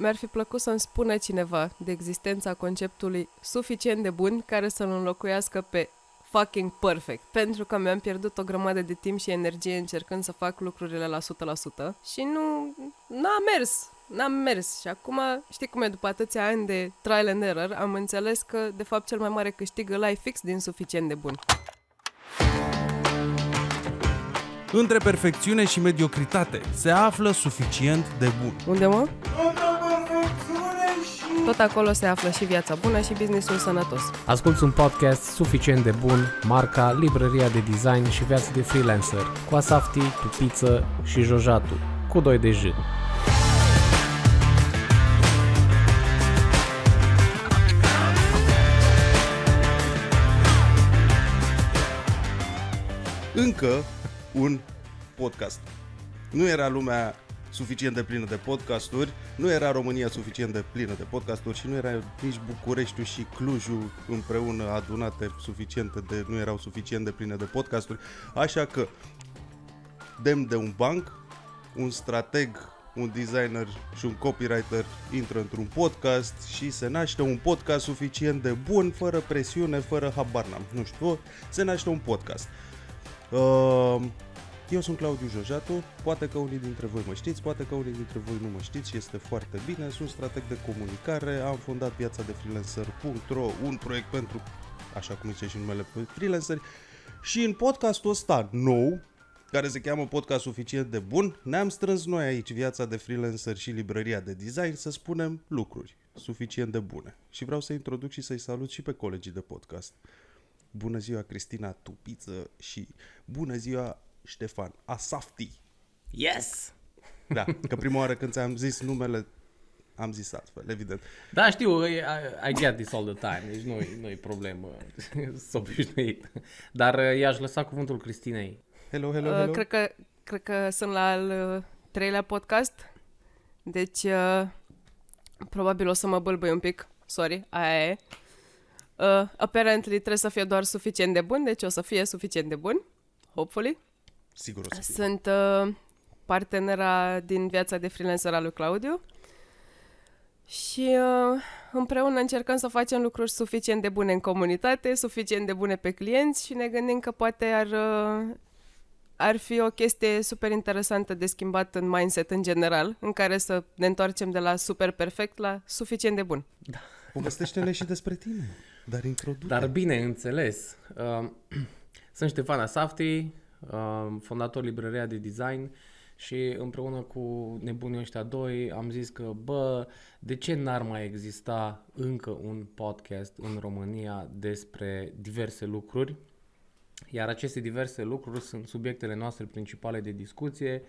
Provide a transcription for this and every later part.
mi-ar fi plăcut să-mi spună cineva de existența conceptului suficient de bun care să-l înlocuiască pe fucking perfect, pentru că mi-am pierdut o grămadă de timp și energie încercând să fac lucrurile la 100% și nu, n-a mers, n-am mers și acum, știi cum e, după atâția ani de trial and error, am înțeles că, de fapt, cel mai mare câștig îl ai fix din suficient de bun. Între perfecțiune și mediocritate se află suficient de bun. Unde mă? Unde tot acolo se află și viața bună și businessul sănătos. Asculți un podcast suficient de bun, marca, librăria de design și viața de freelancer, cu Asafti, Tupiță și Jojatu, cu 2 de J. Încă un podcast. Nu era lumea suficient de plină de podcasturi, nu era România suficient de plină de podcasturi și nu era nici Bucureștiul și Clujul împreună adunate suficiente de, nu erau suficient de pline de podcasturi, așa că dem de un banc, un strateg un designer și un copywriter intră într-un podcast și se naște un podcast suficient de bun, fără presiune, fără habar n-am, nu știu, se naște un podcast. Uh, eu sunt Claudiu Jojatu, poate că unii dintre voi mă știți, poate că unii dintre voi nu mă știți și este foarte bine. Sunt strateg de comunicare, am fondat piața de freelancer.ro, un proiect pentru, așa cum zice și numele, freelanceri. Și în podcastul ăsta nou, care se cheamă Podcast Suficient de Bun, ne-am strâns noi aici viața de freelancer și librăria de design să spunem lucruri suficient de bune. Și vreau să introduc și să-i salut și pe colegii de podcast. Bună ziua Cristina Tupiță și bună ziua Ștefan Asafti. Yes! Da, că prima oară când ți-am zis numele, am zis altfel, evident. Da, știu, I, I get this all the time, deci nu-i, nu-i problemă, s obișnuit. Dar uh, i-aș lăsa cuvântul Cristinei. Hello, hello, uh, hello. Uh, cred, că, cred că sunt la al uh, treilea podcast, deci uh, probabil o să mă bâlbâi un pic, sorry, aia e. Uh, apparently trebuie să fie doar suficient de bun, deci o să fie suficient de bun, hopefully. Sigur o să fie. Sunt uh, partenera din viața de freelancer al lui Claudiu și uh, împreună încercăm să facem lucruri suficient de bune în comunitate, suficient de bune pe clienți și ne gândim că poate ar, uh, ar fi o chestie super interesantă de schimbat în mindset în general, în care să ne întoarcem de la super perfect la suficient de bun. Da. Povestește-ne și despre tine, dar introduce. Dar bine, înțeles. Uh, sunt Ștefana Safti, fondator librăria de design și împreună cu nebunii ăștia doi am zis că, bă, de ce n-ar mai exista încă un podcast în România despre diverse lucruri? Iar aceste diverse lucruri sunt subiectele noastre principale de discuție,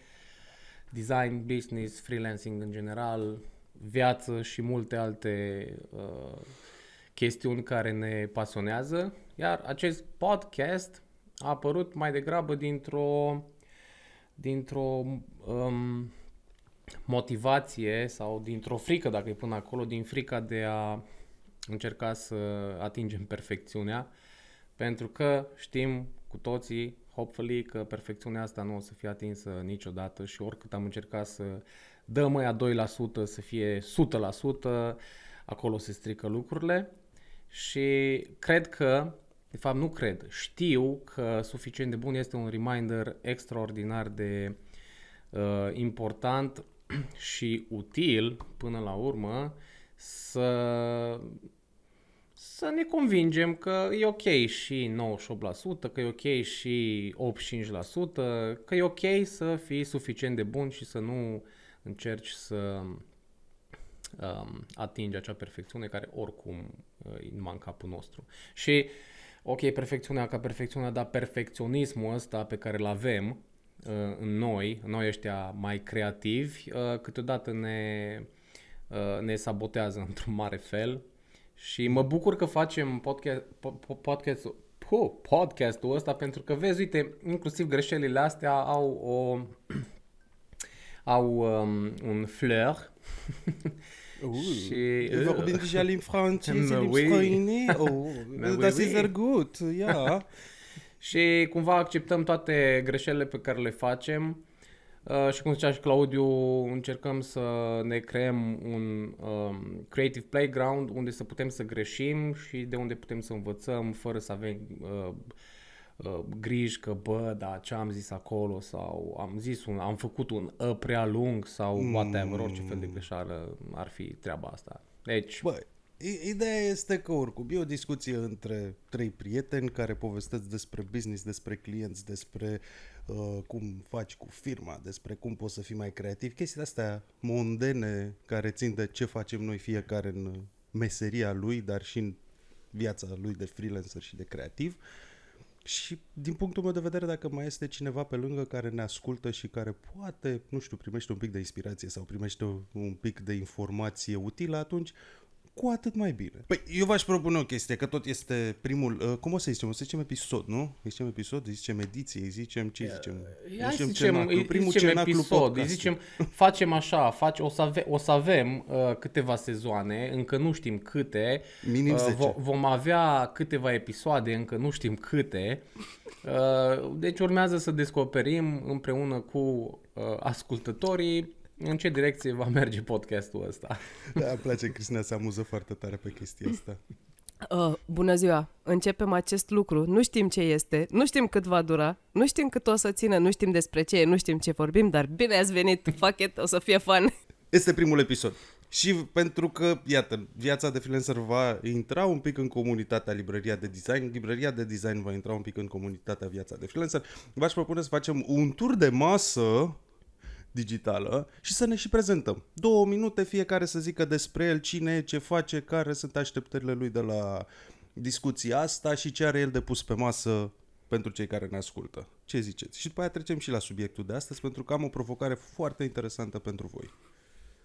design, business, freelancing în general, viață și multe alte uh, chestiuni care ne pasionează. Iar acest podcast a apărut mai degrabă dintr-o, dintr-o um, motivație sau dintr-o frică, dacă e până acolo, din frica de a încerca să atingem perfecțiunea, pentru că știm cu toții, hopefully, că perfecțiunea asta nu o să fie atinsă niciodată și oricât am încercat să dăm aia 2% să fie 100%, acolo se strică lucrurile și cred că de fapt nu cred, știu că suficient de bun este un reminder extraordinar de uh, important și util până la urmă să să ne convingem că e ok și 98%, că e ok și 85%, că e ok să fii suficient de bun și să nu încerci să um, atingi acea perfecțiune care oricum uh, e numai în capul nostru. Și uh, ok, perfecțiunea ca perfecțiunea, dar perfecționismul ăsta pe care îl avem uh, în noi, noi ăștia mai creativi, uh, câteodată ne, uh, ne sabotează într-un mare fel. Și mă bucur că facem podcast, podcast, podcastul ăsta pentru că vezi, uite, inclusiv greșelile astea au o au um, un fleur Și... Wir uh, vorbim deja limbi franceze, limbi străine. Das ist se gut, Ia, Și cumva acceptăm toate greșelile pe care le facem. Uh, și cum zicea și Claudiu, încercăm să ne creăm un um, creative playground unde să putem să greșim și de unde putem să învățăm fără să avem uh, Uh, griji că, bă, da, ce am zis acolo sau am zis un, am făcut un ă prea lung sau mm. whatever, orice fel de greșeală ar fi treaba asta. Deci... Bă, ideea este că oricum e o discuție între trei prieteni care povestesc despre business, despre clienți, despre uh, cum faci cu firma, despre cum poți să fii mai creativ, chestiile astea mondene care țin de ce facem noi fiecare în meseria lui, dar și în viața lui de freelancer și de creativ. Uh, și din punctul meu de vedere, dacă mai este cineva pe lângă care ne ascultă și care poate, nu știu, primește un pic de inspirație sau primește un pic de informație utilă, atunci cu atât mai bine. Păi eu v-aș propune o chestie, că tot este primul, uh, cum o să zicem, o să zicem episod, nu? Îi zicem episod, îi zicem ediție, îi zicem ce îi zicem? Ia zicem, zicem cenaclu, primul zicem cenaclu episod, podcast. Îi zicem, facem așa, faci, o, să ave, o să avem uh, câteva sezoane, încă nu știm câte. Minim 10. Uh, vom avea câteva episoade, încă nu știm câte. Uh, deci urmează să descoperim împreună cu uh, ascultătorii în ce direcție va merge podcastul ăsta. Da, îmi place, Cristina se amuză foarte tare pe chestia asta. Uh, bună ziua! Începem acest lucru. Nu știm ce este, nu știm cât va dura, nu știm cât o să țină, nu știm despre ce e, nu știm ce vorbim, dar bine ați venit, fuck it, o să fie fun. Este primul episod. Și pentru că, iată, viața de freelancer va intra un pic în comunitatea librăria de design, librăria de design va intra un pic în comunitatea viața de freelancer, v-aș propune să facem un tur de masă digitală și să ne și prezentăm. Două minute fiecare să zică despre el, cine e, ce face, care sunt așteptările lui de la discuția asta și ce are el de pus pe masă pentru cei care ne ascultă. Ce ziceți? Și după aia trecem și la subiectul de astăzi pentru că am o provocare foarte interesantă pentru voi.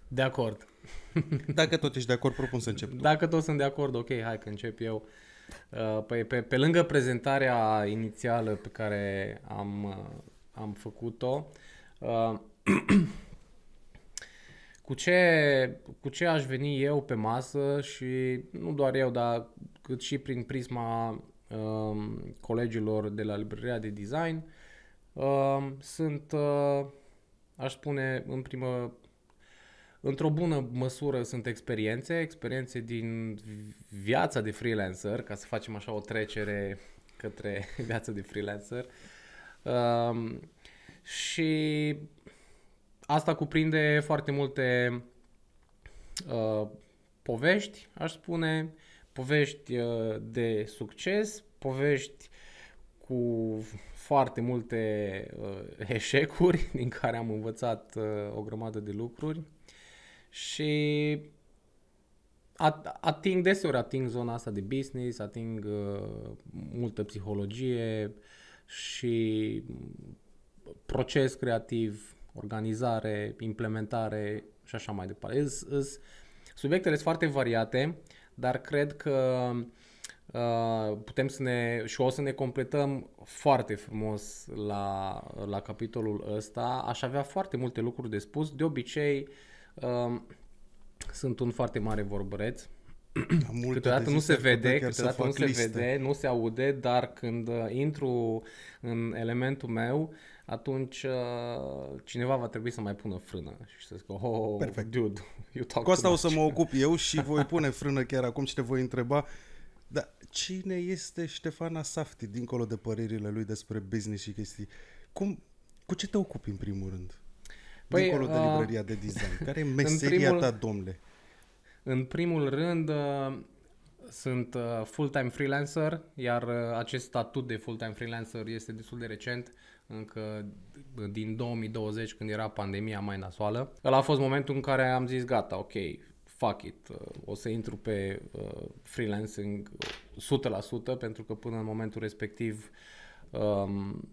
De acord. Dacă tot ești de acord, propun să încep tu. Dacă tot sunt de acord, ok, hai că încep eu. Uh, păi, pe, pe lângă prezentarea inițială pe care am, uh, am făcut-o, uh, cu, ce, cu ce aș veni eu pe masă și nu doar eu, dar cât și prin prisma uh, colegilor de la librăria de design, uh, sunt, uh, aș spune, în primă, într-o bună măsură sunt experiențe, experiențe din viața de freelancer, ca să facem așa o trecere către viața de freelancer. Um, și Asta cuprinde foarte multe uh, povești, aș spune, povești uh, de succes, povești cu foarte multe uh, eșecuri din care am învățat uh, o grămadă de lucruri și ating deseori ating zona asta de business, ating uh, multă psihologie și proces creativ, organizare, implementare și așa mai departe. Is, is, subiectele sunt foarte variate, dar cred că uh, putem să ne, și o să ne completăm foarte frumos la, la capitolul ăsta. Aș avea foarte multe lucruri de spus. De obicei, uh, sunt un foarte mare vorbăreț. Multe câteodată nu se vede, câteodată nu liste. se vede, nu se aude, dar când uh, intru în elementul meu, uh, atunci uh, cineva va trebui să mai pună frână și să zică, oh, Perfect. dude, you talk Cu asta o să mă ocup eu și voi pune frână chiar acum și te voi întreba, dar cine este Ștefana Safti, dincolo de părerile lui despre business și chestii? Cum, cu ce te ocupi în primul rând? Păi, dincolo de uh, librăria uh, de design. Care e meseria primul, ta, domnule? În primul rând, uh, sunt uh, full-time freelancer, iar acest statut de full-time freelancer este destul de recent încă din 2020 când era pandemia mai nasoală. Ăla a fost momentul în care am zis gata, ok, fuck it, uh, o să intru pe uh, freelancing 100% uh, pentru că până în momentul respectiv um,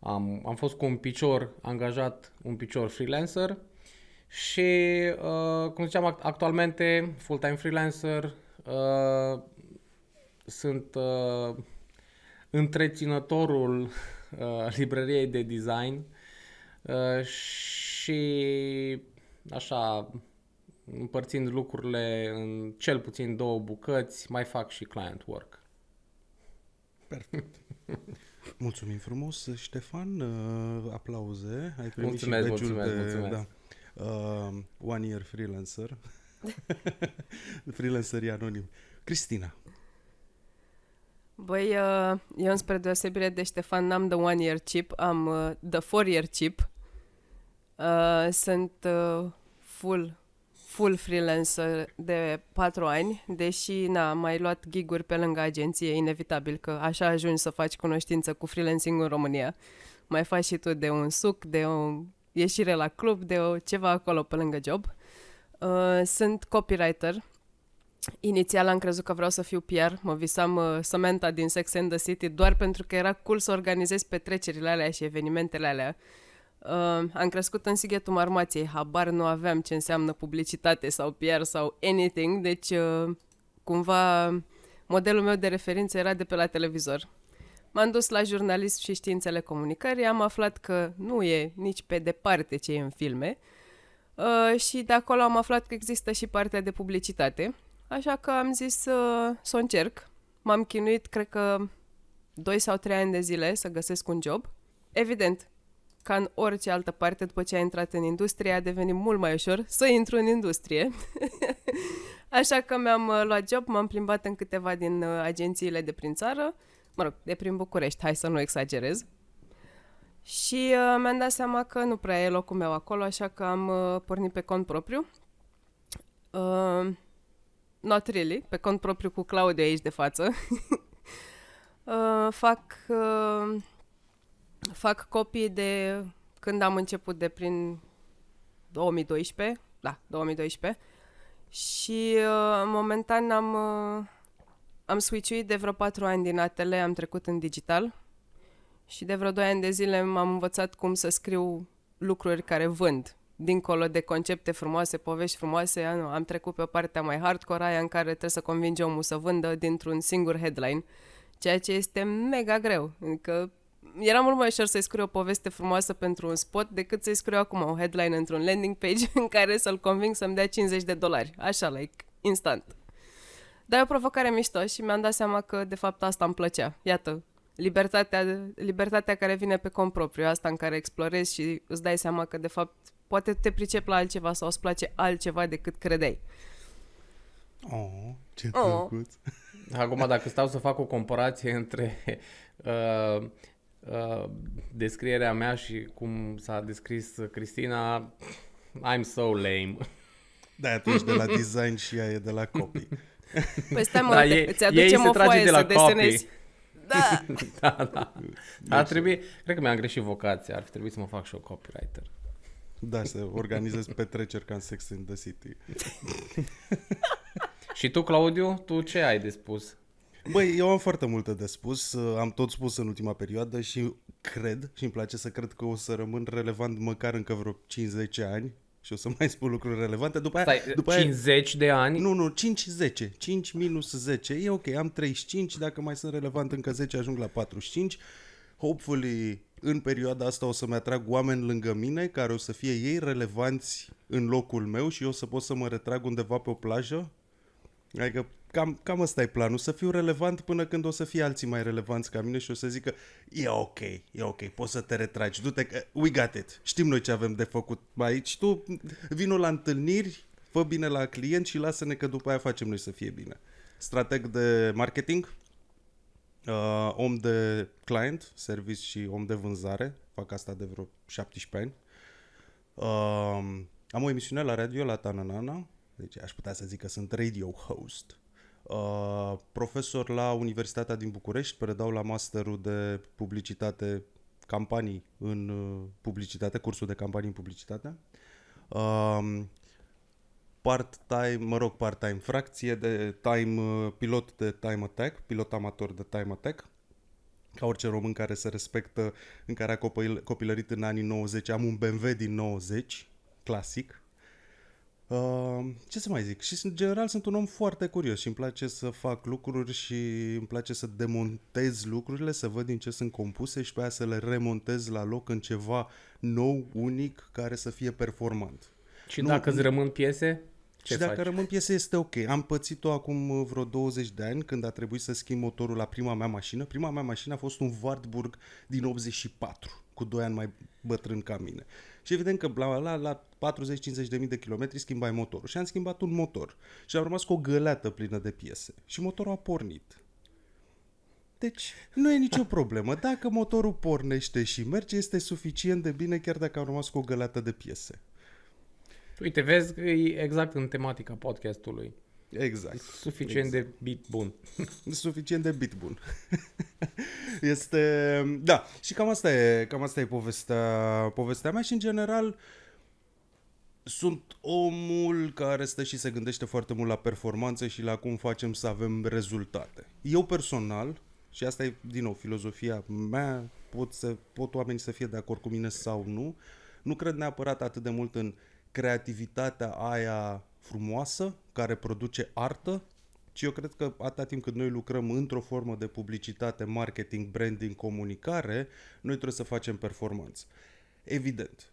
am, am fost cu un picior angajat, un picior freelancer și, uh, cum ziceam, actualmente full-time freelancer uh, sunt uh, întreținătorul Uh, librăriei de design uh, și așa împărțind lucrurile în cel puțin două bucăți, mai fac și client work. Perfect. Mulțumim frumos, Ștefan, uh, aplauze. Ai primit mulțumesc, și mulțumesc, de, mulțumesc. Da, uh, One Year Freelancer. freelanceri anonim. Cristina, Băi, uh, eu înspre deosebire de Ștefan n-am the one year chip, am the uh, four year chip. Uh, sunt full, full freelancer de patru ani, deși na, am mai luat giguri pe lângă agenție, inevitabil că așa ajungi să faci cunoștință cu freelancing în România. Mai faci și tu de un suc, de o ieșire la club, de o ceva acolo pe lângă job. Sunt copywriter, Inițial am crezut că vreau să fiu PR, mă visam uh, Samantha din Sex and the City doar pentru că era cool să organizez petrecerile alea și evenimentele alea. Uh, am crescut în Sighetul Marmației, habar nu aveam ce înseamnă publicitate sau PR sau anything, deci uh, cumva modelul meu de referință era de pe la televizor. M-am dus la jurnalism și științele comunicării, am aflat că nu e nici pe departe ce e în filme uh, și de acolo am aflat că există și partea de publicitate – Așa că am zis să, uh, să o încerc. M-am chinuit, cred că, 2 sau 3 ani de zile să găsesc un job. Evident, ca în orice altă parte, după ce ai intrat în industrie, a devenit mult mai ușor să intru în industrie. Așa că mi-am uh, luat job, m-am plimbat în câteva din uh, agențiile de prin țară, mă rog, de prin București, hai să nu exagerez. Și uh, mi-am dat seama că nu prea e locul meu acolo, așa că am uh, pornit pe cont propriu. Uh, not really, pe cont propriu cu Claudiu aici de față. uh, fac, uh, fac copii de când am început de prin 2012, da, 2012. Și uh, momentan am, uh, am switchuit de vreo 4 ani din atele, am trecut în digital. Și de vreo 2 ani de zile m-am învățat cum să scriu lucruri care vând dincolo de concepte frumoase, povești frumoase, nu, am trecut pe partea mai hardcore aia în care trebuie să convinge omul să vândă dintr-un singur headline, ceea ce este mega greu. Adică era mult mai ușor să-i scriu o poveste frumoasă pentru un spot decât să-i scriu acum o headline într-un landing page în care să-l conving să-mi dea 50 de dolari. Așa, like, instant. Dar e o provocare mișto și mi-am dat seama că de fapt asta îmi plăcea. Iată, libertatea, libertatea care vine pe cont propriu, asta în care explorezi și îți dai seama că de fapt Poate te pricep la altceva sau îți place altceva decât credeai. Oh, ce oh. Acum, dacă stau să fac o comparație între uh, uh, descrierea mea și cum s-a descris Cristina, I'm so lame. Da, tu ești de la design și ea e de la copy. Păi stai mă, da, ei, îți aducem o foaie de la să desenezi. Copy. Da. da, da. Ar trebui, cred că mi-am greșit vocația, ar trebui să mă fac și o copywriter. Da, să organizezi petreceri ca în Sex in the City. și tu, Claudiu, tu ce ai de spus? Băi, eu am foarte multe de spus, am tot spus în ultima perioadă și cred și îmi place să cred că o să rămân relevant măcar încă vreo 50 ani și o să mai spun lucruri relevante. După aia, după 50 aia, de ani? Nu, nu, 5-10. 5 minus 10. E ok, am 35, dacă mai sunt relevant încă 10 ajung la 45. Hopefully în perioada asta o să-mi atrag oameni lângă mine care o să fie ei relevanți în locul meu și eu o să pot să mă retrag undeva pe o plajă? Adică cam, cam ăsta e planul, să fiu relevant până când o să fie alții mai relevanți ca mine și o să zică e ok, e ok, poți să te retragi, du-te, we got it, știm noi ce avem de făcut aici, tu vino la întâlniri, fă bine la client și lasă-ne că după aia facem noi să fie bine. Strateg de marketing? Uh, om de client, service și om de vânzare. Fac asta de vreo 17 ani. Uh, am o emisiune la radio la Tananana. Deci aș putea să zic că sunt radio host. Uh, profesor la Universitatea din București, predau la masterul de publicitate campanii în uh, publicitate, cursul de campanii în publicitate. Uh, part-time, mă rog, part-time, fracție de time, uh, pilot de time attack, pilot amator de time attack. Ca orice român care se respectă, în care a copil, copilărit în anii 90, am un BMW din 90, clasic. Uh, ce să mai zic? Și în general sunt un om foarte curios și îmi place să fac lucruri și îmi place să demontez lucrurile, să văd din ce sunt compuse și pe aia să le remontez la loc în ceva nou, unic, care să fie performant. Și nu, dacă îți rămân piese? Ce și faci? rămân piese este ok. Am pățit-o acum uh, vreo 20 de ani când a trebuit să schimb motorul la prima mea mașină. Prima mea mașină a fost un Wartburg din 84, cu 2 ani mai bătrân ca mine. Și evident că la, la, la 40-50 de mii de kilometri schimbai motorul. Și am schimbat un motor. Și am rămas cu o găleată plină de piese. Și motorul a pornit. Deci nu e nicio problemă. Dacă motorul pornește și merge, este suficient de bine chiar dacă am rămas cu o găleată de piese. Uite, vezi că e exact în tematica podcastului. Exact. Suficient exact. de bit bun. Suficient de bit bun. este, da, și cam asta e, cam asta e povestea, povestea mea și în general sunt omul care stă și se gândește foarte mult la performanțe și la cum facem să avem rezultate. Eu personal, și asta e din nou filozofia mea, pot, să, pot oamenii să fie de acord cu mine sau nu, nu cred neapărat atât de mult în uh, creativitatea aia frumoasă, care produce artă, ci eu cred că atâta timp cât noi lucrăm într-o formă de publicitate, marketing, branding, comunicare, noi trebuie să facem performanță. Evident,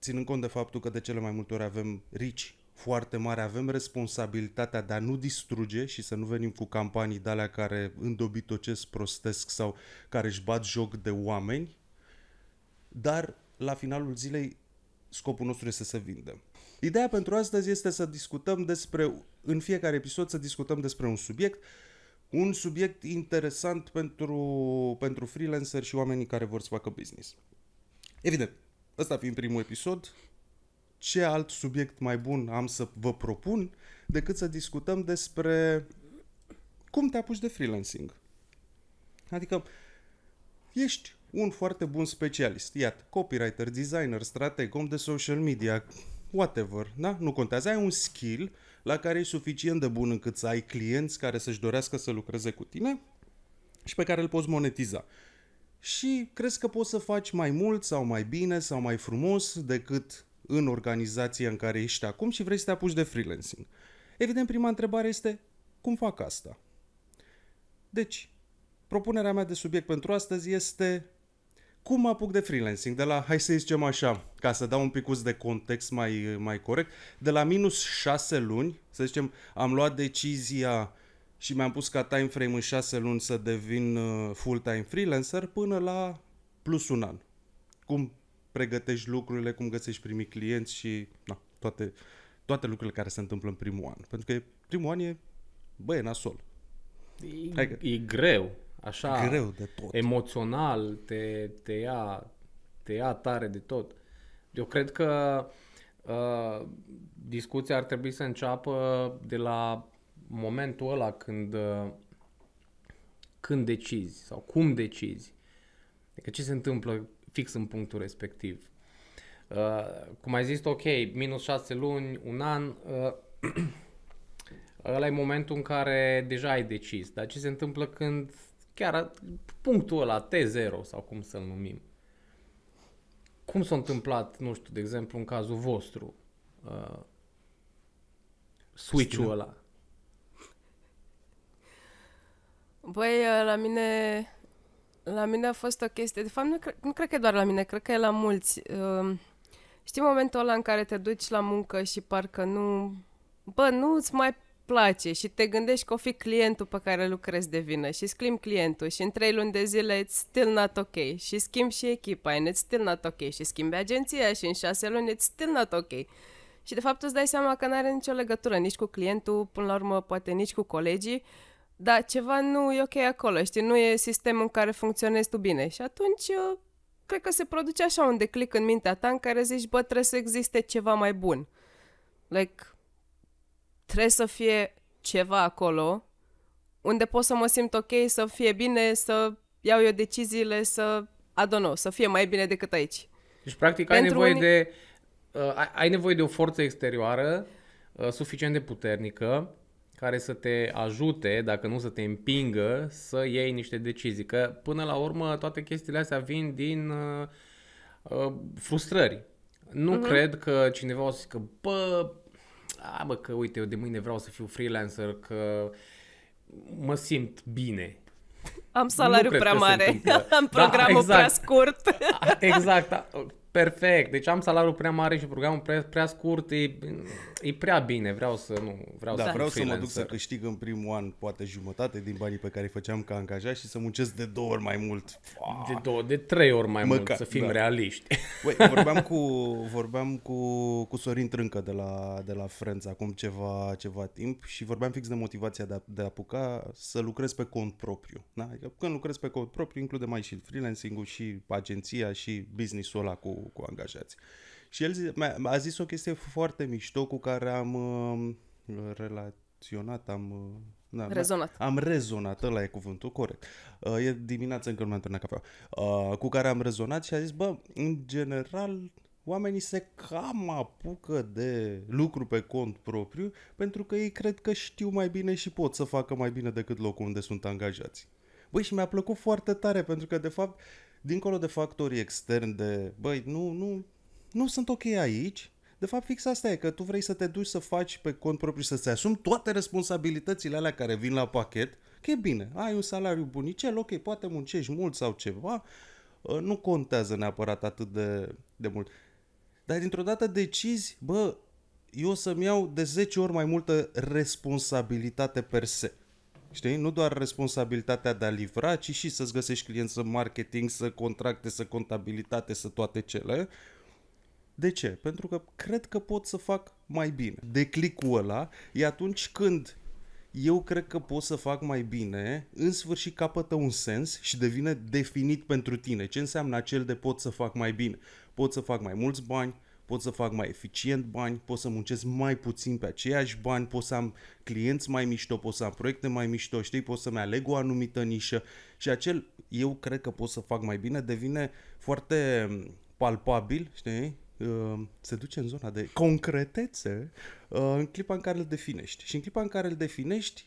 ținând cont de faptul că de cele mai multe ori avem rici foarte mare, avem responsabilitatea de a nu distruge și să nu venim cu campanii de alea care îndobitocesc, prostesc sau care își bat joc de oameni, dar la finalul zilei scopul nostru este să vindem. Ideea pentru astăzi este să discutăm despre, în fiecare episod, să discutăm despre un subiect, un subiect interesant pentru, pentru freelancer și oamenii care vor să facă business. Evident, ăsta fiind primul episod, ce alt subiect mai bun am să vă propun decât să discutăm despre cum te apuci de freelancing. Adică, ești un foarte bun specialist. Iată, copywriter, designer, strateg, om de social media, whatever, da? Nu contează, ai un skill la care e suficient de bun încât să ai clienți care să-și dorească să lucreze cu tine și pe care îl poți monetiza. Și crezi că poți să faci mai mult sau mai bine sau mai frumos decât în organizația în care ești acum și vrei să te apuci de freelancing. Evident, prima întrebare este cum fac asta? Deci, propunerea mea de subiect pentru astăzi este cum mă apuc de freelancing? De la, hai să zicem așa, ca să dau un pic de context mai, mai corect, de la minus 6 luni, să zicem, am luat decizia și mi-am pus ca time frame în 6 luni să devin uh, full-time freelancer până la plus un an. Cum pregătești lucrurile, cum găsești primii clienți și na, toate, toate lucrurile care se întâmplă în primul an. Pentru că primul an e, băie, nasol. E, e greu așa Greu de tot. emoțional, te, te, ia, te ia tare de tot. Eu cred că uh, discuția ar trebui să înceapă de la momentul ăla când, uh, când decizi sau cum decizi. Adică ce se întâmplă fix în punctul respectiv. Uh, cum ai zis, ok, minus șase luni, un an, uh, ăla e momentul în care deja ai decis. Dar ce se întâmplă când chiar punctul ăla T0 sau cum să-l numim. Cum s-a întâmplat, nu știu, de exemplu, în cazul vostru, uh, switch-ul ăla? Băi, uh, la mine, la mine a fost o chestie, de fapt nu, cre- nu cred că e doar la mine, cred că e la mulți. Uh, știi momentul ăla în care te duci la muncă și parcă nu, bă, nu ți mai place și te gândești că o fi clientul pe care lucrezi de vină și schimbi clientul și în trei luni de zile it's still not ok și schimbi și echipa and it's still not ok și schimbi agenția și în șase luni it's still not ok. Și de fapt îți dai seama că nu are nicio legătură nici cu clientul, până la urmă poate nici cu colegii, dar ceva nu e ok acolo, știi, nu e sistemul în care funcționezi tu bine. Și atunci uh, cred că se produce așa un declic în mintea ta în care zici, bă, trebuie să existe ceva mai bun. Like, trebuie să fie ceva acolo unde pot să mă simt ok, să fie bine, să iau eu deciziile, să, I să fie mai bine decât aici. Deci, practic, ai nevoie, unii... de, uh, ai nevoie de o forță exterioară uh, suficient de puternică care să te ajute, dacă nu să te împingă, să iei niște decizii. Că, până la urmă, toate chestiile astea vin din uh, uh, frustrări. Nu uh-huh. cred că cineva o să zică, bă, a, bă, că uite, eu de mâine vreau să fiu freelancer, că mă simt bine. Am salariu prea mare, am da, programul da, exact. prea scurt. Exact. Perfect. Deci am salariul prea mare și programul prea, prea scurt, e, e prea bine. Vreau să nu, vreau da, să vreau să mă duc să câștig în primul an poate jumătate din banii pe care îi făceam ca angajat și să muncesc de două ori mai mult. De două, de trei ori mai Măcar, mult, să fim da. realiști. Ui, vorbeam cu vorbeam cu, cu Sorin Trâncă de la, de la Friends acum ceva, ceva timp și vorbeam fix de motivația de a, de a apuca să lucrez pe cont propriu. Da? Adică când lucrez pe cont propriu, include mai și freelancing-ul și agenția și business-ul ăla cu cu, angajați. Și el zi, a zis o chestie foarte mișto cu care am uh, relaționat, am... Uh, da, da. rezonat. Am rezonat, ăla e cuvântul, corect. Uh, e dimineața încă nu m am întâlnit cafea. Uh, cu care am rezonat și a zis, bă, în general, oamenii se cam apucă de lucru pe cont propriu pentru că ei cred că știu mai bine și pot să facă mai bine decât locul unde sunt angajați. Băi, și mi-a plăcut foarte tare pentru că, de fapt, uh, dincolo de factorii externi de, băi, nu, nu, nu sunt ok aici, de fapt, fix asta e, că tu vrei să te duci să faci pe cont propriu, să-ți asumi toate responsabilitățile alea care vin la pachet, că e bine, ai un salariu bunicel, ok, poate muncești mult sau ceva, ă, nu contează neapărat atât de, de mult. Dar dintr-o dată decizi, bă, eu o să-mi iau de 10 ori mai multă responsabilitate per se. Știi? Nu doar responsabilitatea de a livra, ci și să-ți găsești clienți, să marketing, să contracte, să contabilitate, să toate cele. De ce? Pentru că cred că pot să fac mai bine. clicul ăla e atunci când eu cred că pot să fac mai bine, în sfârșit capătă un sens și devine definit pentru tine. Ce înseamnă acel de pot să fac mai bine? Pot să fac mai mulți bani, pot să fac mai eficient bani, pot să muncesc mai puțin pe aceiași bani, pot să am clienți mai mișto, pot să am proiecte mai mișto, știi, pot să-mi aleg o anumită nișă și acel eu cred că pot să fac mai bine devine foarte mm, palpabil, știi, ă, se duce în zona de concretețe ă, în clipa în care îl definești. Și în clipa în care îl definești,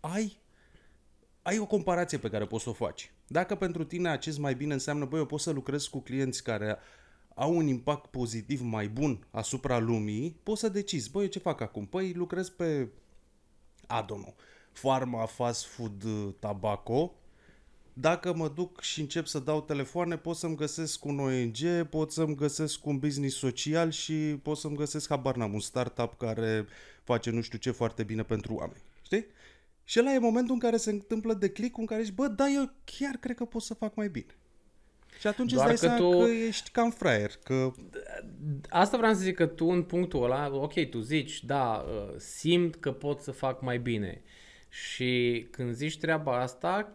ai ai o comparație pe care poți să o faci. Dacă pentru tine acest mai bine înseamnă, băi, eu pot să lucrez cu clienți care au un impact pozitiv mai bun asupra lumii, poți să decizi, băi, ce fac acum? Păi lucrez pe, I don't know, farma, fast food, uh, tabaco, dacă mă duc și încep să dau telefoane, pot să-mi găsesc un ONG, pot să-mi găsesc un business social și pot să-mi găsesc, habar n-am, un startup care face nu știu ce foarte bine pentru oameni. Știi? Și ăla e momentul în care se întâmplă de click în care zici, bă, da, eu chiar cred că pot să fac mai bine. Și atunci Doar îți dai că tu... că ești cam fraier. Că... Asta vreau să zic că tu în punctul ăla, ok, tu zici, da, ă, simt că pot să fac mai bine. Și când zici treaba asta,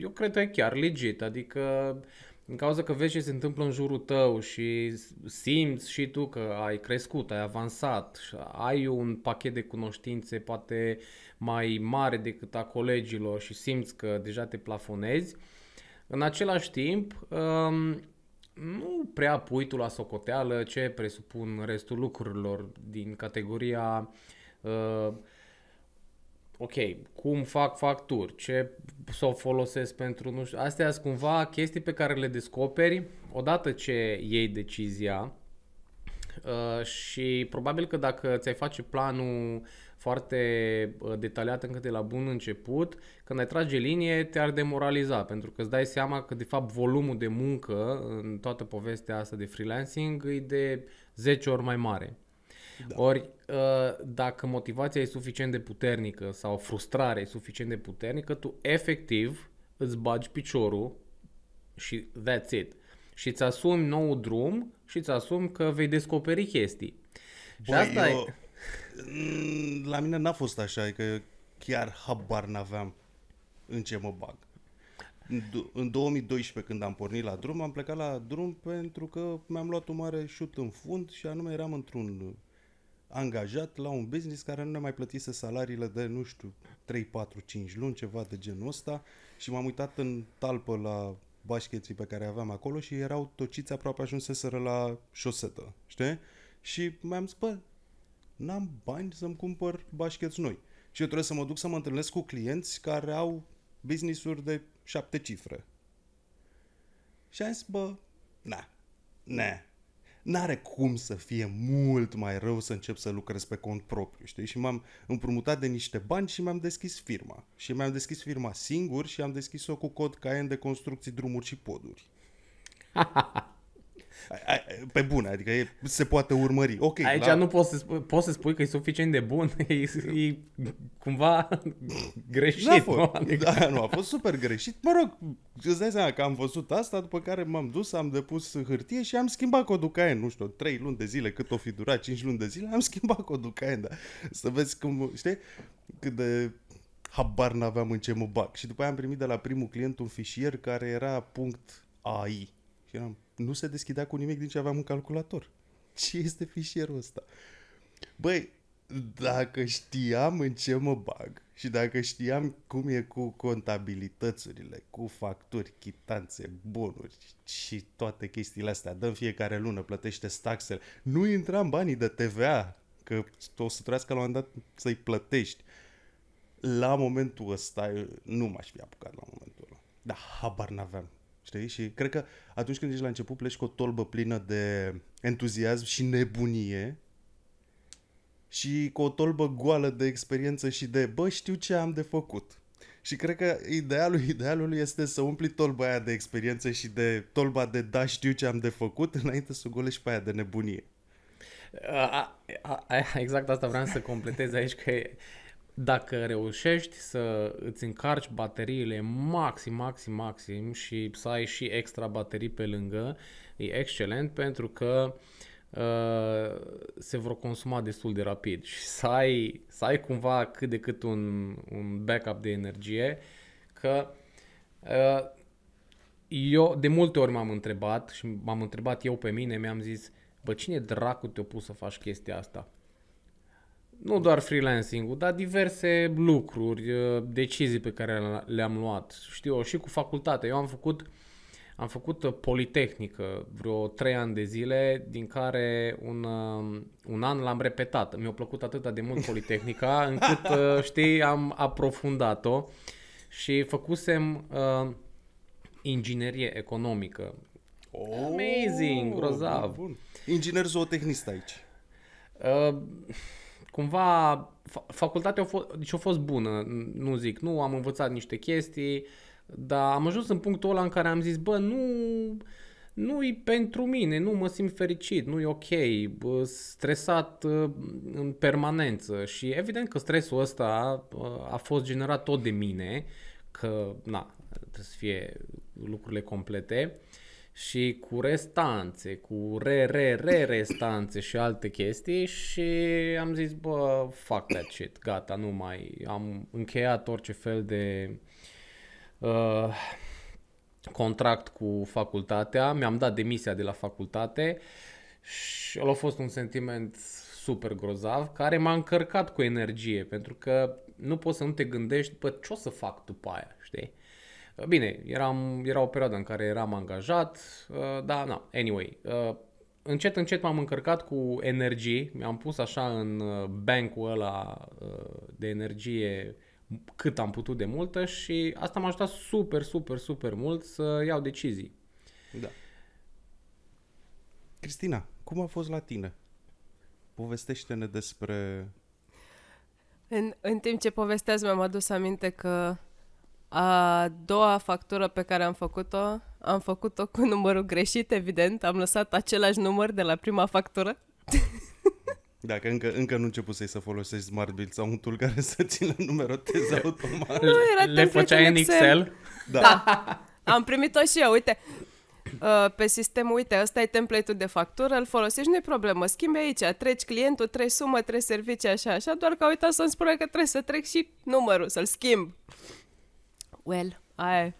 eu cred că e chiar legit, adică în cauza că vezi ce se întâmplă în jurul tău și simți și tu că ai crescut, ai avansat, ai un pachet de cunoștințe poate mai mare decât a colegilor și simți că deja te plafonezi, uh, în același timp, um, nu prea pui tu la socoteală ce presupun restul lucrurilor din categoria uh, ok, cum fac facturi, ce să o folosesc pentru, nu știu, astea sunt cumva chestii pe care le descoperi odată ce iei decizia uh, și probabil că dacă ți-ai face planul foarte uh, detaliat încă de la bun început, când ai trage linie te-ar demoraliza pentru că îți dai seama că de fapt volumul de muncă în toată povestea asta de freelancing e de 10 ori mai mare. Da. Ori uh, dacă motivația e suficient de puternică sau frustrarea e suficient de puternică, tu efectiv îți bagi piciorul și that's it. Și îți asumi nou drum și îți asumi că vei descoperi chestii. Băi, și asta eu, e Mm, la mine n-a fost așa, că chiar habar n-aveam în ce mă bag. În 2012, când am pornit la drum, am plecat la drum pentru că mi-am luat un mare șut în fund și anume eram într-un angajat la un business care nu ne mai plătise salariile de, nu știu, 3, 4, 5 luni, ceva de genul ăsta și m-am uitat în talpă la bașcheții pe care aveam acolo și erau tociți aproape ajunseseră la șosetă, știi? Și mi-am zis, bă, n-am bani să-mi cumpăr bașcheți noi. Și eu trebuie să mă duc să mă întâlnesc cu clienți care au business-uri de șapte cifre. Și am zis, bă, na, na, n-are cum să fie mult mai rău să încep să lucrez pe cont propriu, știi? Și m-am împrumutat de niște bani și mi-am deschis firma. Și mi-am deschis firma singur și am deschis-o cu cod CAEN de construcții, drumuri și poduri. Pe bun, adică e, se poate urmări. Okay, Aici la... nu poți să, spui, poți să spui că e suficient de bun, e, e cumva greșit. Nu a fost, Adică... Da, nu, a fost super greșit. Mă rog, îți dai seama că am văzut asta, după care m-am dus, am depus hârtie și am schimbat codul CAEN, nu știu, 3 luni de zile, cât o fi durat, 5 luni de zile, am schimbat codul CAEN, da. Să vezi cum, știi, cât de habar n-aveam în ce mă bag. Și după aia am primit de la primul client un fișier care era .ai. Și eram, nu se deschidea cu nimic din ce aveam un calculator. Ce este fișierul ăsta? Băi, dacă știam în ce mă bag și dacă știam cum e cu contabilitățurile, cu facturi, chitanțe, bonuri și toate chestiile astea, dăm fiecare lună, plătește taxele, nu intram banii de TVA, că o să trească la un moment dat să-i plătești. La momentul ăsta nu m-aș fi apucat la momentul ăla. Da, habar n-aveam Știi? Și cred că atunci când ești la început pleci cu o tolbă plină de entuziasm și nebunie și cu o tolbă goală de experiență și de bă, știu ce am de făcut. Și cred că idealul idealului este să umpli tolba aia de experiență și de tolba de da, știu ce am de făcut, înainte să golești pe aia de nebunie. A, a, a, exact asta vreau să completez aici, că dacă reușești să îți încarci bateriile maxim, maxim, maxim și să ai și extra baterii pe lângă, e excelent pentru că uh, se vor consuma destul de rapid și să ai, să ai cumva cât de cât un, un backup de energie că uh, eu de multe ori m-am întrebat și m-am întrebat eu pe mine, mi-am zis, bă, cine dracu te-a pus să faci chestia asta? nu doar freelancing-ul, dar diverse lucruri, uh, decizii pe care le-am luat. Știu, eu, și cu facultatea. Eu am făcut am făcut uh, Politehnică vreo 3 ani de zile, din care un, uh, un an l-am repetat. Mi-a plăcut atât de mult Politehnica, încât, știi, am aprofundat-o și făcusem uh, inginerie economică. Oh, Amazing, grozav. Bun, bun. Inginer zootehnist aici. Uh, cumva facultatea a fost, deci a fost bună, nu zic, nu, am învățat niște chestii, dar am ajuns în punctul ăla în care am zis, bă, nu, nu e pentru mine, nu mă simt fericit, nu e ok, bă, stresat ă, în permanență și evident că stresul ăsta ă, a fost generat tot de mine, că, na, trebuie să fie lucrurile complete, uh, și cu restanțe, cu re-re-re-restanțe și alte chestii și am zis, bă, fac that shit, gata, nu mai, am încheiat orice fel de uh, contract cu facultatea, mi-am dat demisia de la facultate și a fost un sentiment super grozav care m-a încărcat cu energie pentru că nu poți să nu te gândești, bă, ce o să fac după aia, știi? Bine, eram, era o perioadă în care eram angajat, uh, dar na, anyway. Uh, încet, încet m-am încărcat cu energie, mi-am pus așa în uh, bancul ăla uh, de energie cât am putut de multă și asta m-a ajutat super, super, super mult să iau decizii. Da. Cristina, cum a fost la tine? Povestește-ne despre... În, în timp ce povestează mi-am adus aminte că a doua factură pe care am făcut-o, am făcut-o cu numărul greșit, evident. Am lăsat același număr de la prima factură. Dacă încă, încă nu începusei să folosești Smart Build sau un tool care să țină numeroteze automat. Nu, era Le făceai în Excel? Excel? Da. da. Am primit-o și eu, uite. Pe sistem, uite, ăsta e template-ul de factură, îl folosești, nu-i problemă. Schimbi aici, treci clientul, treci sumă, treci servicii, așa, așa, doar că a uitat să-mi spună că trebuie să trec și numărul, să-l schimb well, I...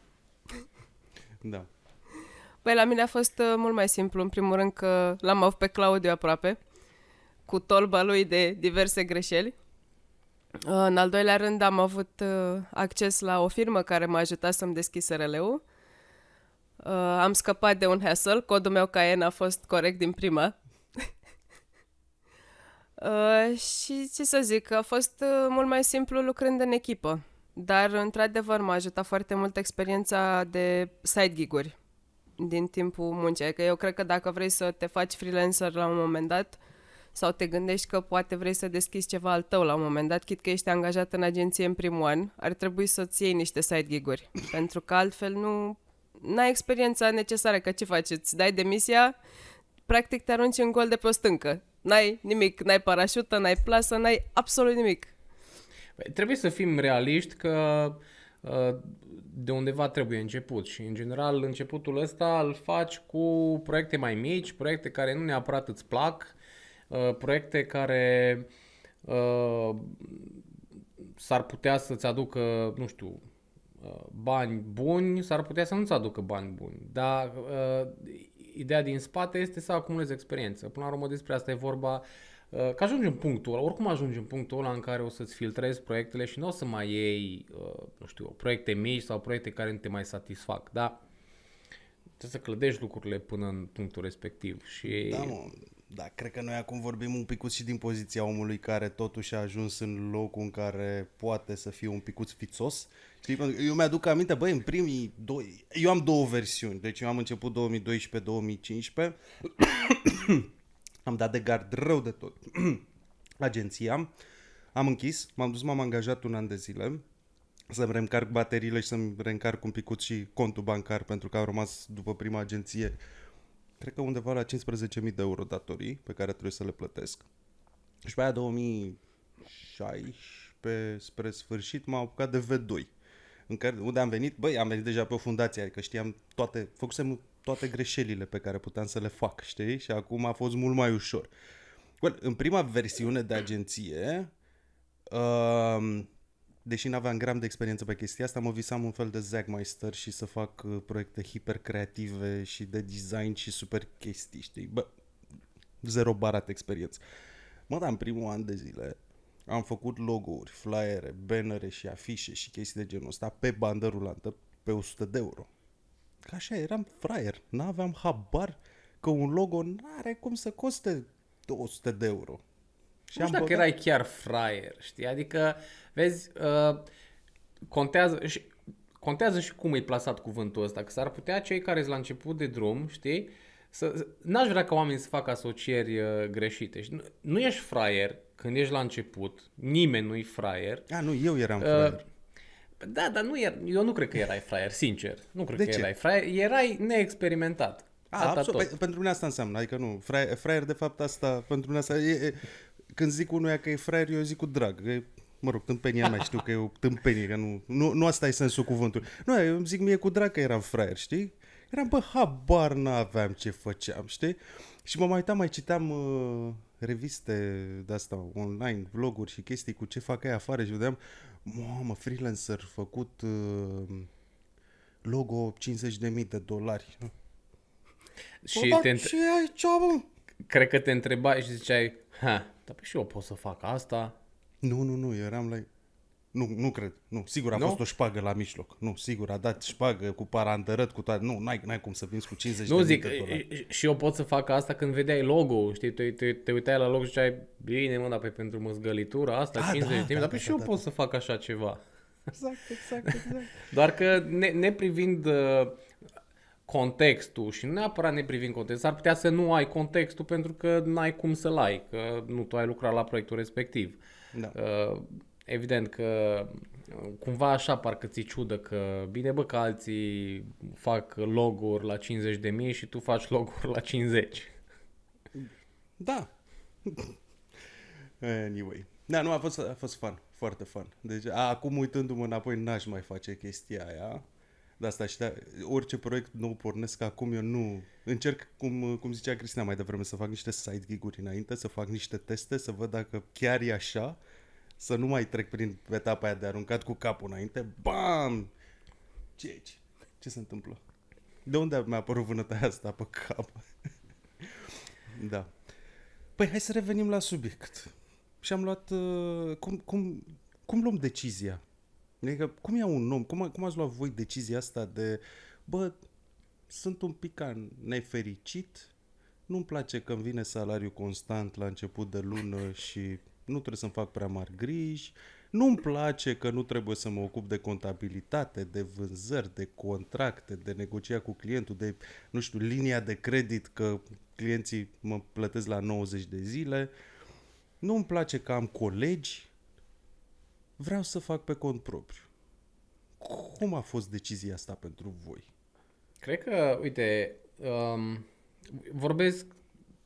Da. Păi la mine a fost uh, mult mai simplu. În primul rând că l-am avut pe Claudiu aproape, cu tolba lui de diverse greșeli. Uh, în al doilea rând am avut uh, acces la o firmă care m-a ajutat să-mi deschis srl Uh, am scăpat de un hassle, codul meu n a fost corect din prima. uh, și ce să zic, a fost uh, mult mai simplu lucrând în echipă. Dar, într-adevăr, m-a ajutat foarte mult experiența de side gig-uri din timpul muncii. Adică eu cred că dacă vrei să te faci freelancer la un moment dat sau te gândești că poate vrei să deschizi ceva al tău la un moment dat, chit că ești angajat în agenție în primul an, ar trebui să-ți iei niște side gig-uri. pentru că altfel nu ai experiența necesară. Că ce faci? Îți dai demisia, practic te arunci în gol de pe o stâncă. N-ai nimic, n-ai parașută, n-ai plasă, n-ai absolut nimic. Păi, trebuie să fim realiști că uh, de undeva trebuie început și în general începutul ăsta îl faci cu proiecte mai mici, proiecte care nu neapărat îți plac, uh, proiecte care uh, s-ar putea să-ți aducă, nu știu, bani buni, s-ar putea să nu-ți aducă bani buni, dar ideea din spate este să acumulezi experiență. Până la urmă despre asta e vorba, Uh, că ajungi în punctul ăla, oricum ajungi în punctul ăla în care o să-ți filtrezi proiectele și nu o să mai iei, uh, nu știu, proiecte mici sau proiecte care nu te mai satisfac, da? Trebuie să clădești lucrurile până în punctul respectiv și... Da, mă, da, cred că noi acum vorbim un picuț și din poziția omului care totuși a ajuns în locul în care poate să fie un picuț fițos. Știi, eu mi-aduc aminte, băi, în primii doi... Eu am două versiuni, deci eu am început 2012-2015 am dat de gard rău de tot agenția. Am închis, m-am dus, m-am angajat un an de zile să-mi reîncarc bateriile și să-mi reîncarc un picut și contul bancar pentru că am rămas după prima agenție cred că undeva la 15.000 de euro datorii pe care trebuie să le plătesc. Și pe aia 2016 spre sfârșit m-am apucat de V2 în care, unde am venit, băi, am venit deja pe o fundație, adică știam toate, făcusem toate greșelile pe care puteam să le fac, știi? Și acum a fost mult mai ușor. Well, în prima versiune de agenție, uh, deși n-aveam gram de experiență pe chestia asta, mă visam un fel de Zagmeister și să fac uh, proiecte hiper creative și de design și super chestii, știi? Bă, zero barat experiență. Mă, dar în primul an de zile am făcut logo-uri, flyere, bannere și afișe și chestii de genul ăsta pe bandă rulantă pe 100 de euro. Ca așa eram fraier, n-aveam habar că un logo n-are cum să coste 200 de euro. Și nu știu dacă băgat... erai chiar fraier, știi? Adică, vezi, uh, contează, și, contează și cum e plasat cuvântul ăsta, că s-ar putea cei care sunt la început de drum, știi, să, n-aș vrea ca oamenii să facă asocieri uh, greșite. Și nu, nu ești fraier când ești la început. Nimeni nu-i fraier. A, nu, eu eram uh, fraier. Uh, da, dar nu er- eu nu cred că erai fraier, sincer. Nu cred De că ce? erai fraier. Erai neexperimentat. A, absolut. Tot. Păi, pentru mine asta înseamnă. Adică nu, fraier, fraier de fapt asta, pentru mine asta e, e, când zic unuia că e fraier, eu zic cu drag. E, mă rog, tâmpenia mea, știu că e o tâmpenie, că nu, nu, nu asta e sensul cuvântului. Nu, eu zic mie cu drag că eram fraier, știi? Eram, bă, habar n-aveam ce făceam, știi? Și mă mai uitam, mai citeam uh, reviste de-asta online, vloguri și chestii cu ce fac ai afară și vedeam, mamă, freelancer făcut uh, logo 50.000 de dolari. Și bă, te dar ce ai ce Cred că te întrebai și ziceai, ha, dar păi și eu pot să fac asta? Nu, nu, nu, eram like, nu, nu cred. Nu, sigur a nu? fost o șpagă la mijloc. Nu, sigur a dat șpagă cu parandărăt, cu toate. Nu, n-ai, n-ai cum să vinzi cu 50 nu, de zic, dolari. și eu pot să fac asta când vedeai logo, știi, te, te, te uitai la logo și ai bine mâna pe pentru măzgălitura asta, da, 50 da, de da, da, dar da, și da, eu da, da. pot da. să fac așa ceva. Exact, exact, exact. Doar că ne, ne privind uh, contextul și nu neapărat ne privind contextul, ar putea să nu ai contextul pentru că n-ai cum să-l ai, că nu tu ai lucrat la proiectul respectiv. Da. Uh, evident că uh, cumva așa parcă ți ciudă că bine bă că alții fac loguri la 50 de mii și tu faci loguri la 50. Da. Anyway. Da, nu, a fost, a fost fun, foarte fun. Deci acum uitându-mă înapoi n-aș mai face chestia aia. De asta și de da, orice proiect nou pornesc acum, eu nu... Încerc, cum, cum zicea Cristina mai devreme, să fac niște side gig-uri înainte, să fac niște teste, să văd dacă chiar e așa să nu mai trec prin etapa aia de aruncat cu capul înainte, bam! Ce aici? Ce se întâmplă? De unde mi-a apărut vânătaia asta pe cap? da. Păi hai să revenim la subiect. Și am luat... Uh, cum, cum, cum luăm decizia? Adică cum ia un om? Cum, cum ați luat voi decizia asta de... Bă, sunt un pic nefericit, nu-mi place că vine salariu constant la început de lună și nu trebuie să-mi fac prea mari griji, nu-mi place că nu trebuie să mă ocup de contabilitate, de vânzări, de contracte, de negocia cu clientul, de, nu știu, linia de credit, că clienții mă plătesc la 90 de zile. Nu-mi place că am colegi. Vreau să fac pe cont propriu. Cum a fost decizia asta pentru voi? Cred că, uite, um, vorbesc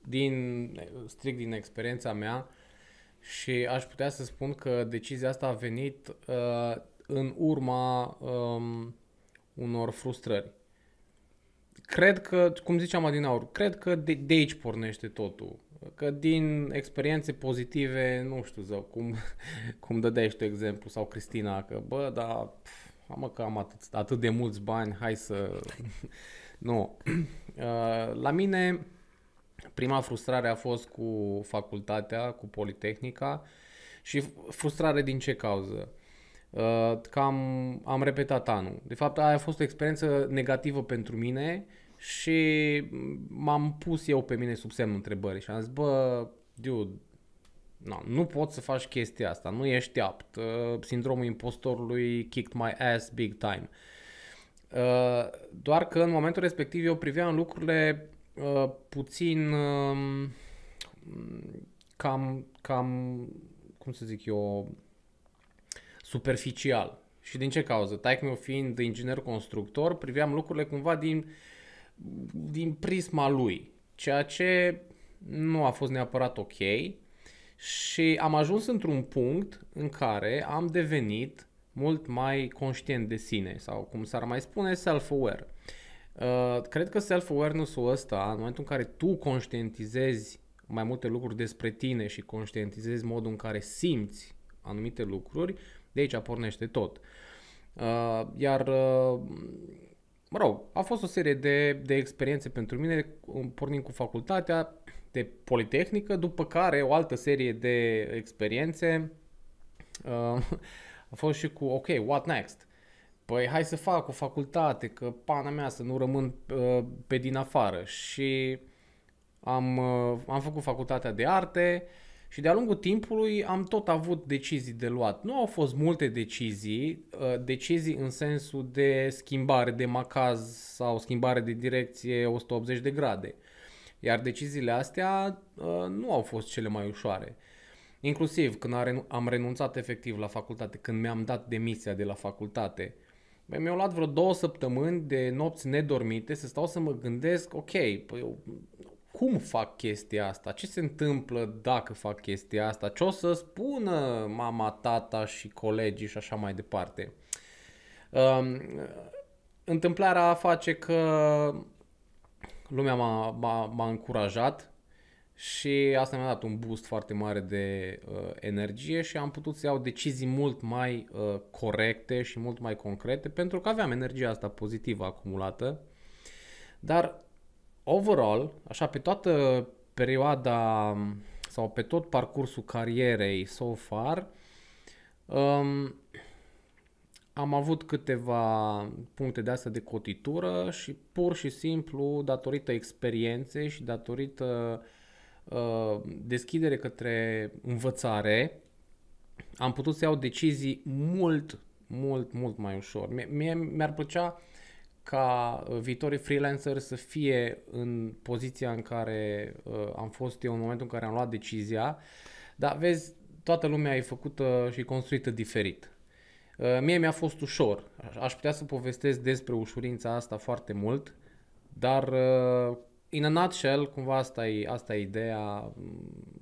din, strict din experiența mea, și aș putea să spun că decizia asta a venit uh, în urma um, unor frustrări. Cred că, cum ziceam adinaur, cred că de, de aici pornește totul. Că din experiențe pozitive, nu știu, zău, cum, cum dădeai tu exemplu, sau Cristina, că bă, da, pf, mă că am atât, atât de mulți bani, hai să... nu. Uh, la mine, Prima frustrare a fost cu facultatea, cu Politehnica și frustrare din ce cauză? Uh, că am, am repetat anul. De fapt, aia a fost o experiență negativă pentru mine și m-am pus eu pe mine sub semnul întrebării și am zis, bă, dude, No, nu poți să faci chestia asta, nu ești apt. Uh, sindromul impostorului kicked my ass big time. Uh, doar că în momentul respectiv eu priveam lucrurile Uh, puțin um, cam, cam, cum să zic eu, superficial. Și din ce cauză? Taic meu fiind inginer constructor, priveam lucrurile cumva din, din prisma lui, ceea ce nu a fost neapărat ok și am ajuns într-un punct în care am devenit mult mai conștient de sine sau cum s-ar mai spune self-aware. Uh, cred că self-awareness-ul ăsta, în momentul în care tu conștientizezi mai multe lucruri despre tine și conștientizezi modul în care simți anumite lucruri, de aici pornește tot. Uh, iar, uh, mă rog, a fost o serie de, de experiențe pentru mine, um, pornind cu facultatea de Politehnică, după care o altă serie de experiențe uh, a fost și cu, ok, what next? păi hai să fac o facultate, că pana mea să nu rămân uh, pe din afară. Și am, uh, am făcut facultatea de arte și de-a lungul timpului am tot avut decizii de luat. Nu au fost multe decizii, uh, decizii în sensul de schimbare de macaz sau schimbare de direcție 180 de grade. Iar deciziile astea uh, nu au fost cele mai ușoare. Inclusiv când am renunțat efectiv la facultate, când mi-am dat demisia de la facultate, uh, Păi, mi-au luat vreo două săptămâni de nopți nedormite să stau să mă gândesc, ok, păi eu, cum fac chestia asta? Ce se întâmplă dacă fac chestia asta? Ce o să spună mama, tata și colegii și așa mai departe? Um, întâmplarea face că lumea m-a, m-a, m-a încurajat și asta mi-a dat un boost foarte mare de uh, energie și am putut să iau decizii mult mai uh, corecte și mult mai concrete pentru că aveam energia asta pozitivă acumulată. Dar overall, așa pe toată perioada um, sau pe tot parcursul carierei so far, um, am avut câteva puncte de astea de cotitură și pur și simplu datorită experienței și datorită uh, Uh, deschidere către învățare, am putut să iau decizii mult, mult, mult mai ușor. Mie mi-ar plăcea ca uh, viitorii freelancer să fie în poziția în care uh, am fost eu în momentul în care am luat decizia, dar vezi, toată lumea e făcută și construită diferit. Mie mi-a fost ușor. Aș putea să povestesc despre ușurința asta foarte mult, dar in a nutshell, cumva asta e, asta e ideea, mm,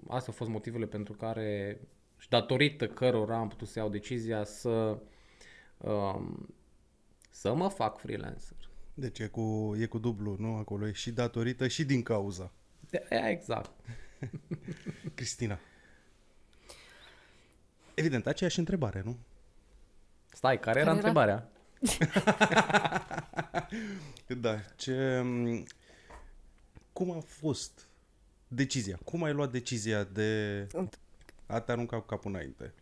astea au fost motivele pentru care și datorită cărora am putut să iau decizia să, um, să mă fac freelancer. Deci e cu, e cu dublu, nu? Acolo e și datorită și din cauza. Da, exact. Cristina. Evident, aceeași întrebare, nu? Stai, care, care era, era întrebarea? da, ce, mm, cum a fost decizia? Cum ai luat decizia de a te arunca cu capul înainte?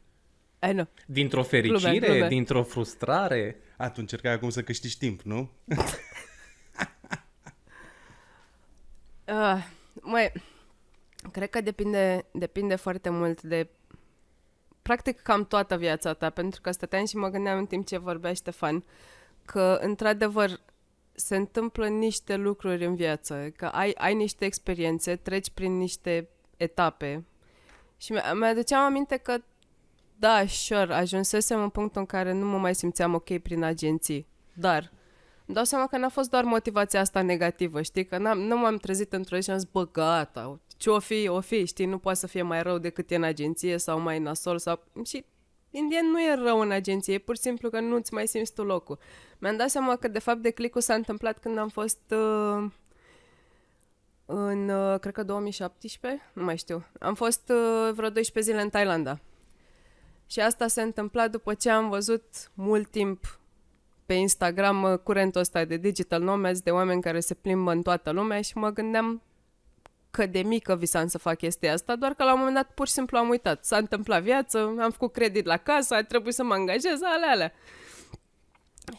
I know. Dintr-o fericire? Glume, glume. Dintr-o frustrare? A, tu încercai acum să câștigi timp, nu? uh, măi, cred că depinde, depinde foarte mult de practic cam toată viața ta, pentru că stăteam și mă gândeam în timp ce vorbea Ștefan că, într-adevăr, se întâmplă niște lucruri în viață, că ai, ai niște experiențe, treci prin niște etape. Și mi-aduceam aminte că, da, sure, ajunsesem în punctul în care nu mă mai simțeam ok prin agenții. Dar îmi dau seama că n-a fost doar motivația asta negativă, știi? Că n-am, nu m-am trezit într-o zi și am zis, bă, gata, ce o fi, o fi, știi? Nu poate să fie mai rău decât e în agenție sau mai nasol sau... Și indien nu e rău în agenție, e pur și simplu că nu-ți mai simți tu locul. Mi-am dat seama că, de fapt, declicul s-a întâmplat când am fost uh, în, uh, cred că 2017, nu mai știu. Am fost uh, vreo 12 zile în Thailanda. Și asta s-a întâmplat după ce am văzut mult timp pe Instagram uh, curentul ăsta de digital nomads, de oameni care se plimbă în toată lumea și mă gândeam că de mică visam să fac chestia asta, doar că la un moment dat pur și simplu am uitat. S-a întâmplat viață, am făcut credit la casă, a trebuit să mă angajez, alea, alea.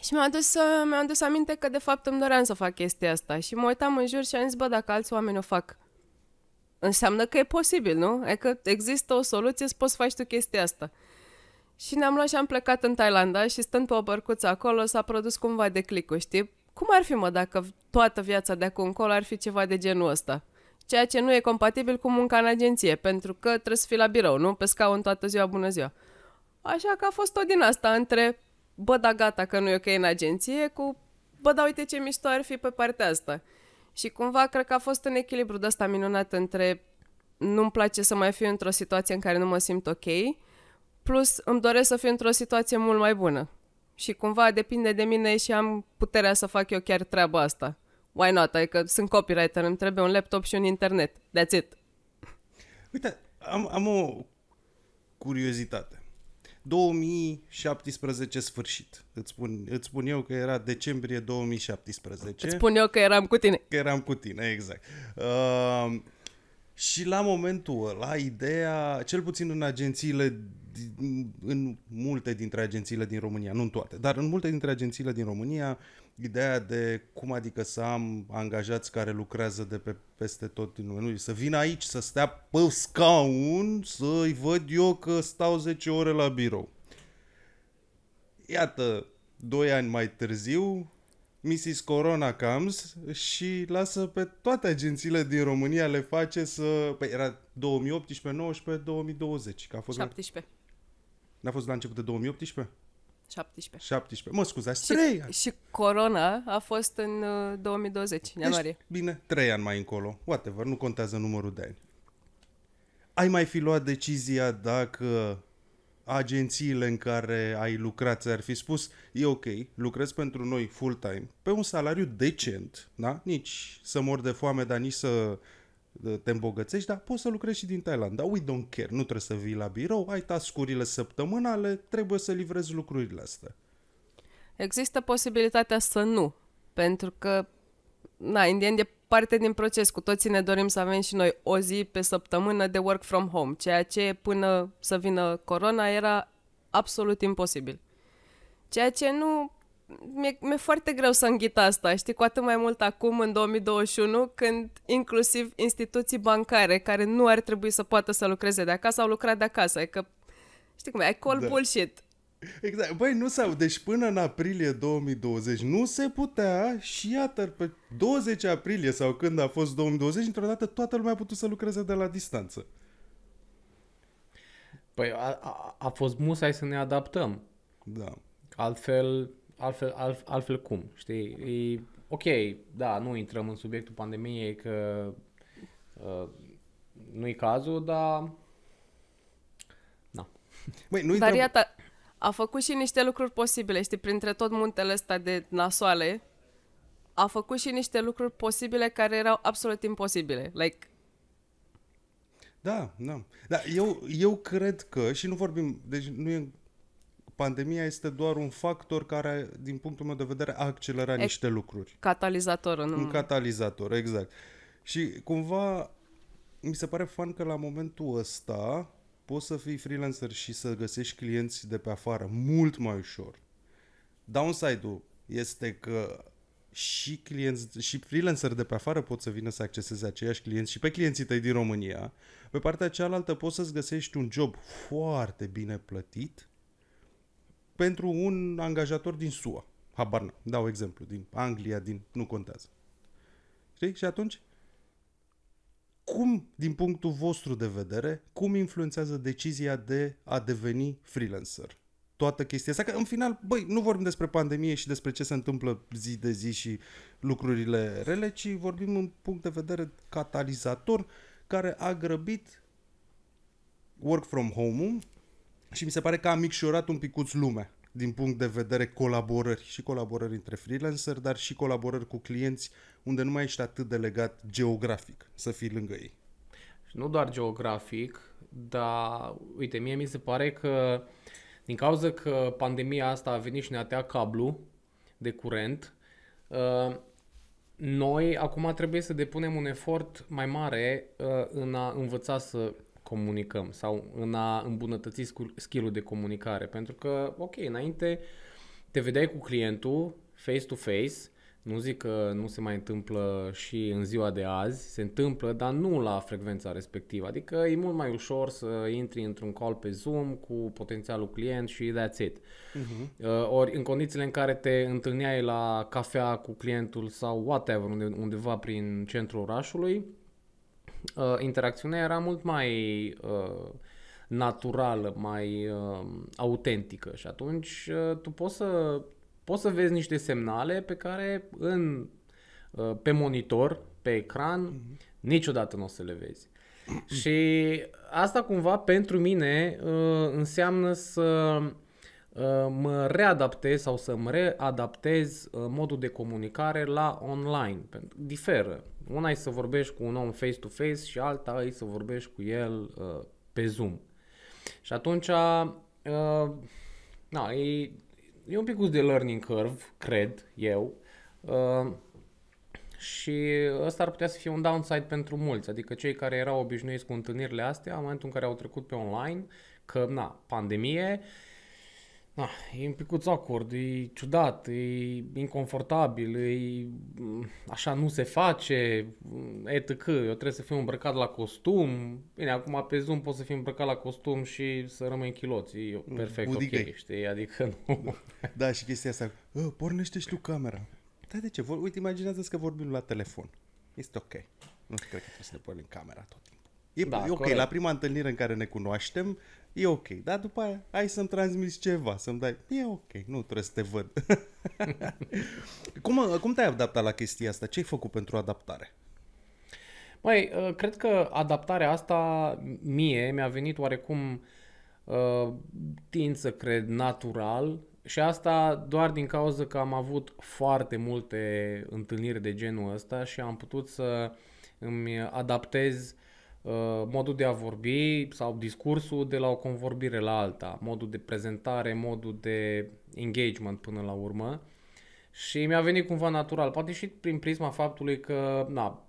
Și mi-am dus, uh, mi-am dus aminte că de fapt îmi doream să fac chestia asta și mă uitam în jur și am zis, bă, dacă alți oameni o fac, înseamnă că e posibil, nu? Adică există o soluție să poți să faci tu chestia asta. Și ne-am luat și am plecat în Thailanda și stând pe o bărcuță acolo s-a produs cumva de click știi? Cum ar fi, mă, dacă toată viața de acum încolo ar fi ceva de genul ăsta? Ceea ce nu e compatibil cu munca în agenție, pentru că trebuie să fii la birou, nu? Pe scaun toată ziua, bună ziua. Așa că a fost tot din asta, între bă, da, gata, că nu e ok în agenție, cu, bă, da, uite ce mișto ar fi pe partea asta. Și cumva cred că a fost un echilibru de ăsta minunat între nu-mi place să mai fiu într-o situație în care nu mă simt ok, plus îmi doresc să fiu într-o situație mult mai bună. Și cumva depinde de mine și am puterea să fac eu chiar treaba asta. Why not? Adică sunt copywriter, îmi trebuie un laptop și un internet. That's it. Uite, am, am o curiozitate. 2017 sfârșit. Îți spun, îți spun eu că era decembrie 2017. Îți spun eu că eram cu tine. Că eram cu tine, exact. Uh, și la momentul ăla, ideea, cel puțin în agențiile, în multe dintre agențiile din România, nu în toate, dar în multe dintre agențiile din România, uh, ideea de cum adică să am angajați care lucrează de pe peste tot din lume. Nu, să vin aici, să stea pe scaun, să-i văd eu că stau 10 ore la birou. Iată, doi ani mai târziu, Mrs. Corona comes și lasă pe toate agențiile din România le face să... Păi era 2018, 19, 2020, că a fost... 17. La... N-a fost la început de 2018? 17. 17. Mă scuzați, 3 ani. Și Corona a fost în 2020, uh, în ianuarie. Deci, bine, 3 ani mai încolo. Whatever, nu contează numărul de ani. Ai mai fi luat decizia dacă agențiile în care ai lucrat ar fi spus e ok, lucrez pentru noi full-time, pe un salariu decent, da? nici să mor de foame, dar nici să te îmbogățești, dar poți să lucrezi și din Thailanda. We don't care, nu trebuie să vii la birou, ai tascurile săptămânale, trebuie să livrezi lucrurile astea. Există posibilitatea să nu, pentru că, na, indian e parte din proces. Cu toții ne dorim să avem și noi o zi pe săptămână de work from home, ceea ce până să vină corona era absolut imposibil. Ceea ce nu mi-e, mi-e foarte greu să înghit asta, știi, cu atât mai mult acum, în 2021, când inclusiv instituții bancare care nu ar trebui să poată să lucreze de acasă, au lucrat de acasă, că, știi cum e, ai call da. bullshit. Exact. Băi, nu s-au... Deci până în aprilie 2020 nu se putea și iată, pe 20 aprilie sau când a fost 2020, într-o dată toată lumea a putut să lucreze de la distanță. Păi a, a, a fost musai să ne adaptăm. Da. Altfel, altfel, alt, altfel cum, știi? E, ok, da, nu intrăm în subiectul pandemiei că uh, nu e cazul, dar... Da. Măi, nu dar iată, a făcut și niște lucruri posibile, știi, printre tot muntele ăsta de nasoale, a făcut și niște lucruri posibile care erau absolut imposibile. Like, da, da. Da, eu, eu cred că, și nu vorbim, deci nu e pandemia este doar un factor care, din punctul meu de vedere, a accelerat e niște lucruri. Catalizator. Nu? Un catalizator, exact. Și cumva mi se pare fan că la momentul ăsta poți să fii freelancer și să găsești clienți de pe afară mult mai ușor. Downside-ul este că și clienți, și freelancer de pe afară pot să vină să acceseze aceiași clienți și pe clienții tăi din România. Pe partea cealaltă poți să-ți găsești un job foarte bine plătit pentru un angajator din SUA. Habar n am dau exemplu, din Anglia, din... nu contează. Știi? Și atunci, cum, din punctul vostru de vedere, cum influențează decizia de a deveni freelancer? Toată chestia asta, că în final, băi, nu vorbim despre pandemie și despre ce se întâmplă zi de zi și lucrurile rele, ci vorbim în punct de vedere catalizator care a grăbit work from home și mi se pare că a micșorat un picuț lumea din punct de vedere colaborări și colaborări între freelancer, dar și colaborări cu clienți unde nu mai ești atât de legat geografic să fii lângă ei. Nu doar geografic, dar uite, mie mi se pare că din cauza că pandemia asta a venit și ne-a tăiat cablu de curent, uh, noi acum trebuie să depunem un efort mai mare uh, în a învăța să comunicăm sau în a îmbunătăți skill de comunicare. Pentru că, ok, înainte te vedeai cu clientul face-to-face, nu zic că nu se mai întâmplă și în ziua de azi, se întâmplă, dar nu la frecvența respectivă. Adică e mult mai ușor să intri într-un call pe Zoom cu potențialul client și that's it. Uh-huh. Ori în condițiile în care te întâlneai la cafea cu clientul sau whatever, unde, undeva prin centrul orașului, uh, interacțiunea era mult mai uh, naturală, mai uh, autentică și atunci uh, tu poți să, poți să vezi niște semnale pe care în, uh, pe monitor, pe ecran, mm-hmm. niciodată nu o să le vezi. și asta cumva pentru mine uh, înseamnă să uh, mă readaptez sau să-mi readaptez uh, modul de comunicare la online. Diferă. Una e să vorbești cu un om face-to-face și alta e să vorbești cu el uh, pe Zoom. Și atunci, uh, na, e, e un pic de learning curve, cred eu. Uh, și ăsta ar putea să fie un downside pentru mulți, adică cei care erau obișnuiți cu întâlnirile astea, în momentul în care au trecut pe online, că, na, pandemie, uh, da, e un picuț acord, e ciudat, e inconfortabil, e, mm, așa nu se face, mm, etc. Eu trebuie să fiu îmbrăcat la costum. Bine, acum pe Zoom poți să fiu îmbrăcat la costum și să rămân în chiloți. E mm, perfect Budică. ok, știi? Adică nu. Da, și chestia asta, ă, pornește și tu camera. Da, de ce? Uite, imaginează-ți că vorbim la telefon. Este ok. Nu cred că trebuie să ne pornim camera tot timpul. E, da, e ok, corect. la prima întâlnire în care ne cunoaștem, e ok. Dar după aia, hai să-mi transmiți ceva, să-mi dai, e ok, nu trebuie să te văd. cum, cum te-ai adaptat la chestia asta? Ce ai făcut pentru adaptare? Mai, uh, cred că adaptarea asta mie mi-a venit oarecum uh, tind să cred natural și asta doar din cauza că am avut foarte multe întâlniri de genul ăsta și am putut să îmi adaptez Uh, modul de a vorbi sau discursul de la o convorbire la alta, modul de prezentare, modul de engagement până la urmă. Și mi-a venit cumva natural, poate și prin prisma faptului că na,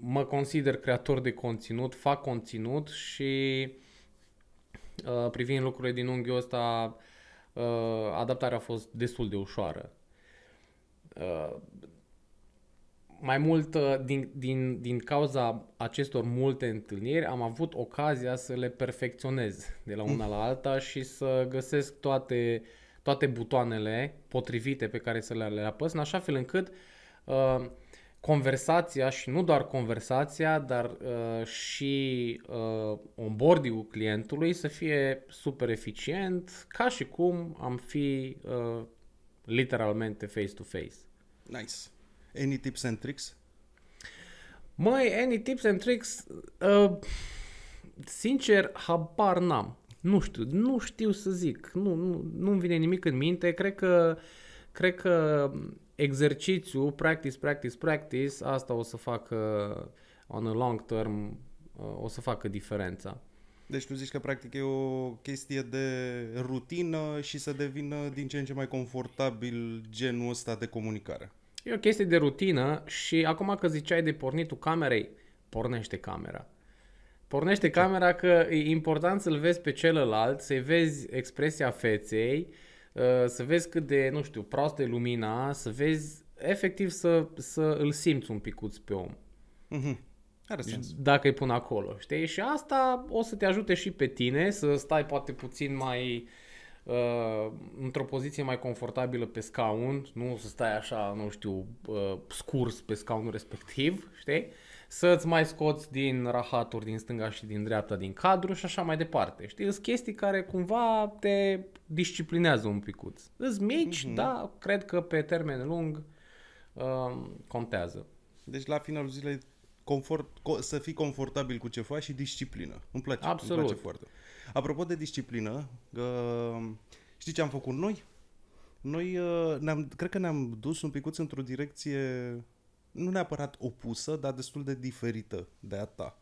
mă consider creator de conținut, fac conținut și uh, privind lucrurile din unghiul ăsta, uh, adaptarea a fost destul de ușoară. Uh, mai mult uh, din, din, din cauza acestor multe întâlniri am avut ocazia să le perfecționez de la una la alta și să găsesc toate, toate butoanele potrivite pe care să le, le apăs, în așa fel încât uh, conversația și nu doar conversația, dar uh, și uh, onboarding-ul clientului să fie super eficient, ca și cum am fi uh, literalmente face-to-face. Nice. Any tips and tricks? Măi, any tips and tricks? Uh, sincer, habar n-am. Nu știu, nu știu să zic. Nu, nu, nu-mi vine nimic în minte. Cred că, cred că exercițiu, practice, practice, practice, asta o să facă on a long term, uh, o să facă diferența. Deci tu zici că practic e o chestie de rutină și să devină din ce în ce mai confortabil genul ăsta de comunicare. E o chestie de rutină și acum că ziceai de pornitul camerei, pornește camera. Pornește camera că e important să-l vezi pe celălalt, să-i vezi expresia feței, uh, să vezi cât de, nu știu, proastă e lumina, să vezi, efectiv să, să îl simți un picuț pe om. Mm-hmm. Are deci, sens. Dacă îi pun acolo, știi? Și asta o să te ajute și pe tine să stai poate puțin mai uh, uh, într-o poziție mai confortabilă pe scaun, nu să stai așa, nu știu, uh, scurs pe scaunul respectiv, știi? Să-ți mai scoți din rahaturi din stânga și din dreapta, din cadru și așa mai departe. Știi, sunt chestii care cumva te disciplinează un picuț. Sunt mici, mm-hmm. dar cred că pe termen lung uh, contează. Deci la finalul zilei confort, să fii confortabil cu ce faci și disciplină. Îmi place, Absolut. îmi place foarte. Apropo de disciplină, uh, știi ce am făcut noi? Noi, uh, ne-am, cred că ne-am dus un picuț într-o direcție nu neapărat opusă, dar destul de diferită de a ta.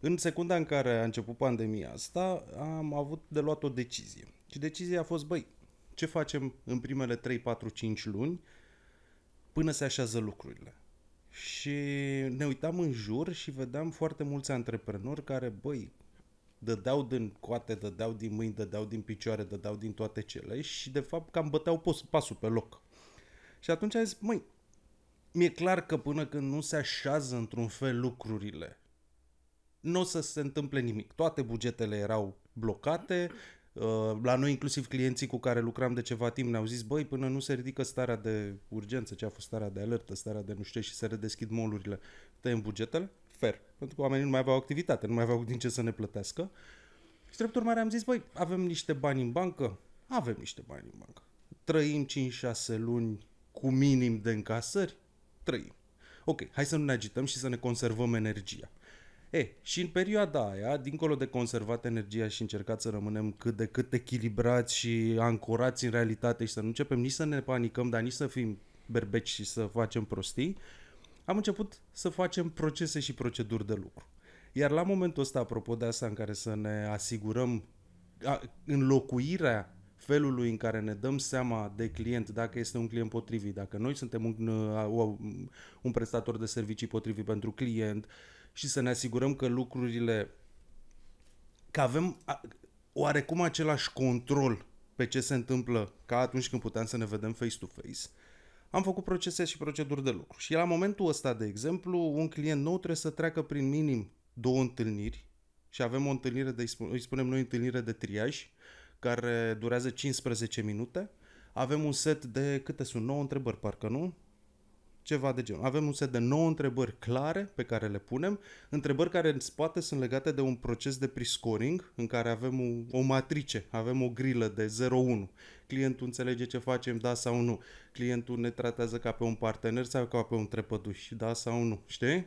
În secunda în care a început pandemia asta, am avut de luat o decizie. Și decizia a fost, băi, ce facem în primele 3, 4, 5 luni până se așează lucrurile. Și ne uitam în jur și vedeam foarte mulți antreprenori care, băi, dădeau din coate, dădeau din mâini, dădeau din picioare, dădeau din toate cele și de fapt cam băteau pasul pe loc. Și atunci ai zis, măi, mi-e clar că până când nu se așează într-un fel lucrurile, nu o să se întâmple nimic. Toate bugetele erau blocate, uh, la noi inclusiv clienții cu care lucram de ceva timp ne-au zis, băi, până nu se ridică starea de urgență, ce a fost starea de alertă, starea de nu știu și se redeschid molurile, tăiem bugetele, fer pentru că oamenii nu mai aveau activitate, nu mai aveau din ce să ne plătească. Și drept urmare am zis, băi, avem niște bani în bancă? Avem niște bani în bancă. Trăim 5-6 luni cu minim de încasări? Trăim. Ok, hai să nu ne agităm și să ne conservăm energia. E, și în perioada aia, dincolo de conservat energia și încercat să rămânem cât de cât echilibrați și ancorați în realitate și să nu începem nici să ne panicăm, dar nici să fim berbeci și să facem prostii, uh, am început să facem procese și proceduri de lucru. Iar la momentul ăsta, apropo de asta, în care să ne asigurăm înlocuirea felului în care ne dăm seama de client, dacă este un client potrivit, dacă noi suntem un, uh, un prestator de servicii potrivit pentru client și să ne asigurăm că lucrurile, că avem oarecum același control pe ce se întâmplă ca atunci când puteam să ne vedem face-to-face, am făcut procese și proceduri de lucru. Și la momentul ăsta, de exemplu, un client nou trebuie să treacă prin minim două întâlniri și avem o întâlnire, de, îi spunem noi întâlnire de triaj, care durează 15 minute. Avem un set de câte sunt 9 întrebări, parcă nu? ceva de genul. Avem un set de 9 întrebări clare pe care le punem, întrebări care în spate sunt legate de un proces de prescoring în care avem o, o matrice, avem o grilă de 0-1. Clientul înțelege ce facem, da sau nu. Clientul ne tratează ca pe un partener sau ca pe un trepăduș, da sau nu, știi?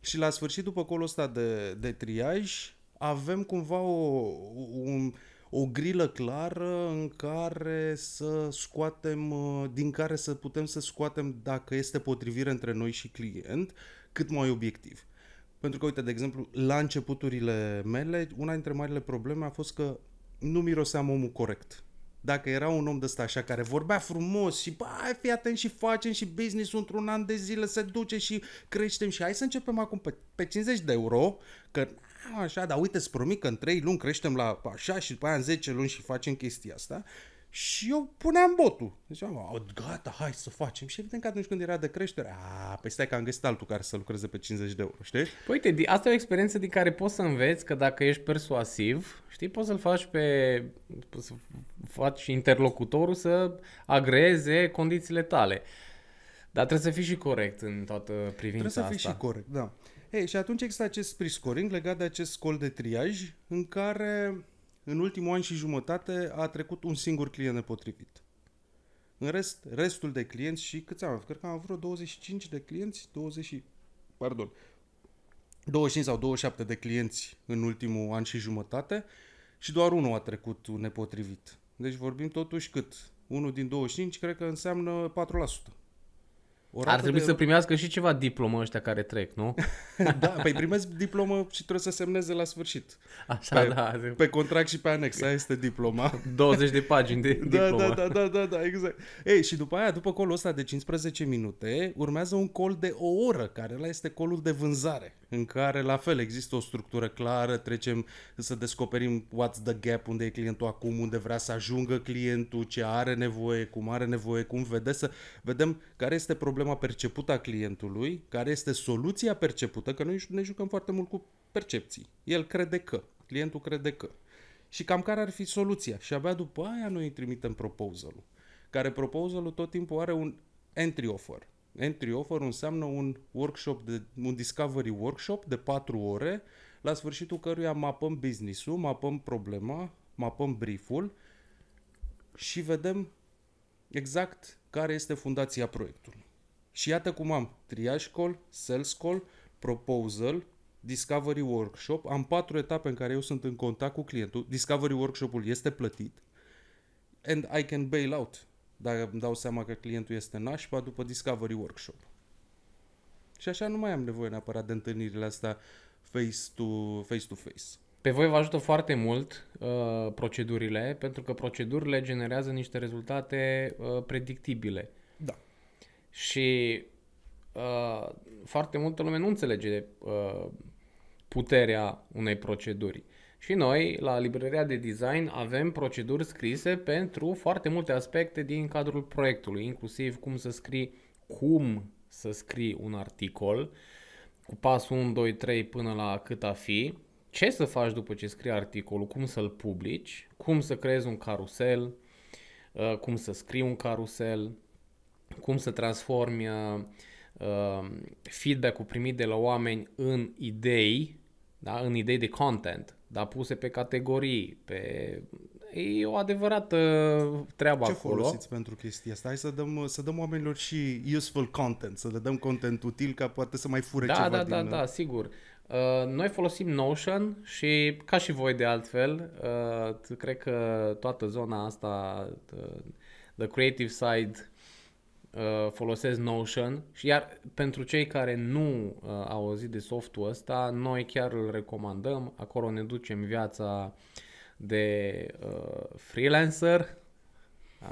Și la sfârșit, după colul ăsta de, de triaj, avem cumva o, un, o grilă clară în care să scoatem, uh, din care să putem să scoatem dacă este potrivire între noi și client, cât mai obiectiv. Pentru că, uite, de exemplu, la începuturile mele, una dintre marile probleme a fost că nu miroseam omul corect. Dacă era un om de ăsta așa care vorbea frumos și bă, hai fii atent și facem și business într-un an de zile se duce și creștem și hai să începem acum pe, pe 50 de euro, că Așa, dar uite, îți promit că în 3 luni creștem la așa și după aia în 10 luni și facem chestia asta. Și eu puneam botul. Ziceam, gata, hai să facem. Și evident că atunci când era de creștere, a, păi stai că am găsit altul care să lucreze pe 50 de euro, știi? Păi uite, asta e o experiență din care poți să înveți că dacă ești persuasiv, știi, poți să-l faci pe, poți să faci interlocutorul să agreze condițiile tale. Dar trebuie să fii și corect în toată privința asta. Trebuie să fii și corect, da. Ei, și atunci există acest prescoring legat de acest scol de triaj în care în ultimul an și jumătate a trecut un singur client nepotrivit. În rest, restul de clienți și câți am? Cred că am avut vreo 25 de clienți, 20, pardon, 25 sau 27 de clienți în ultimul an și jumătate și doar unul a trecut nepotrivit. Deci vorbim totuși cât? Unul din 25 cred că înseamnă o Ar trebui de... să primească și ceva diplomă ăștia care trec, nu? da, păi primesc diplomă și trebuie să semneze la sfârșit. Așa, pe, da. Pe contract și pe anex, aia este diploma. 20 de pagini de da, da, diplomă. Da, da, da, da, da, exact. Ei, și după aia, după colul ăsta de 15 minute, urmează un col de o oră, care la este colul de vânzare, în care la fel există o structură clară, trecem să descoperim what's the gap, unde e clientul acum, unde vrea să ajungă clientul, ce are nevoie, cum are nevoie, cum vede, să vedem care este problema problema percepută a clientului, care este soluția percepută, că noi ne jucăm foarte mult cu percepții. El crede că, clientul crede că. Și cam care ar fi soluția? Și abia după aia noi îi trimitem proposal-ul, care proposal tot timpul are un entry offer. Entry offer înseamnă un workshop, de, un discovery workshop de 4 ore, la sfârșitul căruia mapăm business-ul, mapăm problema, mapăm brieful și vedem exact care este fundația proiectului. Și iată cum am triage call, sales call, proposal, discovery workshop. Am patru etape în care eu sunt în contact cu clientul. Discovery workshop-ul este plătit and I can bail out dacă îmi dau seama că clientul este nașpa după discovery workshop. Și așa nu mai am nevoie neapărat de întâlnirile astea face-to-face. to face. Pe voi vă ajută foarte mult uh, procedurile, pentru că procedurile generează niște rezultate uh, predictibile. Și uh, foarte multă lume nu înțelege uh, puterea unei proceduri. Și noi, la librăria de design, avem proceduri scrise pentru foarte multe aspecte din cadrul proiectului, inclusiv cum să scrii, cum să scrii un articol, cu pasul 1, 2, 3 până la cât a fi, ce să faci după ce scrii articolul, cum să-l publici, cum să creezi un carusel, uh, cum să scrii un carusel, cum să transformi uh, uh, feedback-ul primit de la oameni în idei, da? în idei de content, da? puse pe categorii, pe... E o adevărată uh, treabă Ce acolo. Ce folosiți pentru chestia asta? Hai să dăm, uh, să dăm oamenilor și useful content, să le dăm content util ca poate să mai fure da, ceva da, din... Da, da, da, sigur. noi folosim Notion și ca și voi de altfel, cred că toată zona asta, the, the creative side Uh, folosesc Notion și iar pentru cei care nu uh, au auzit de softul ăsta, noi chiar îl recomandăm, acolo ne ducem viața de uh, freelancer,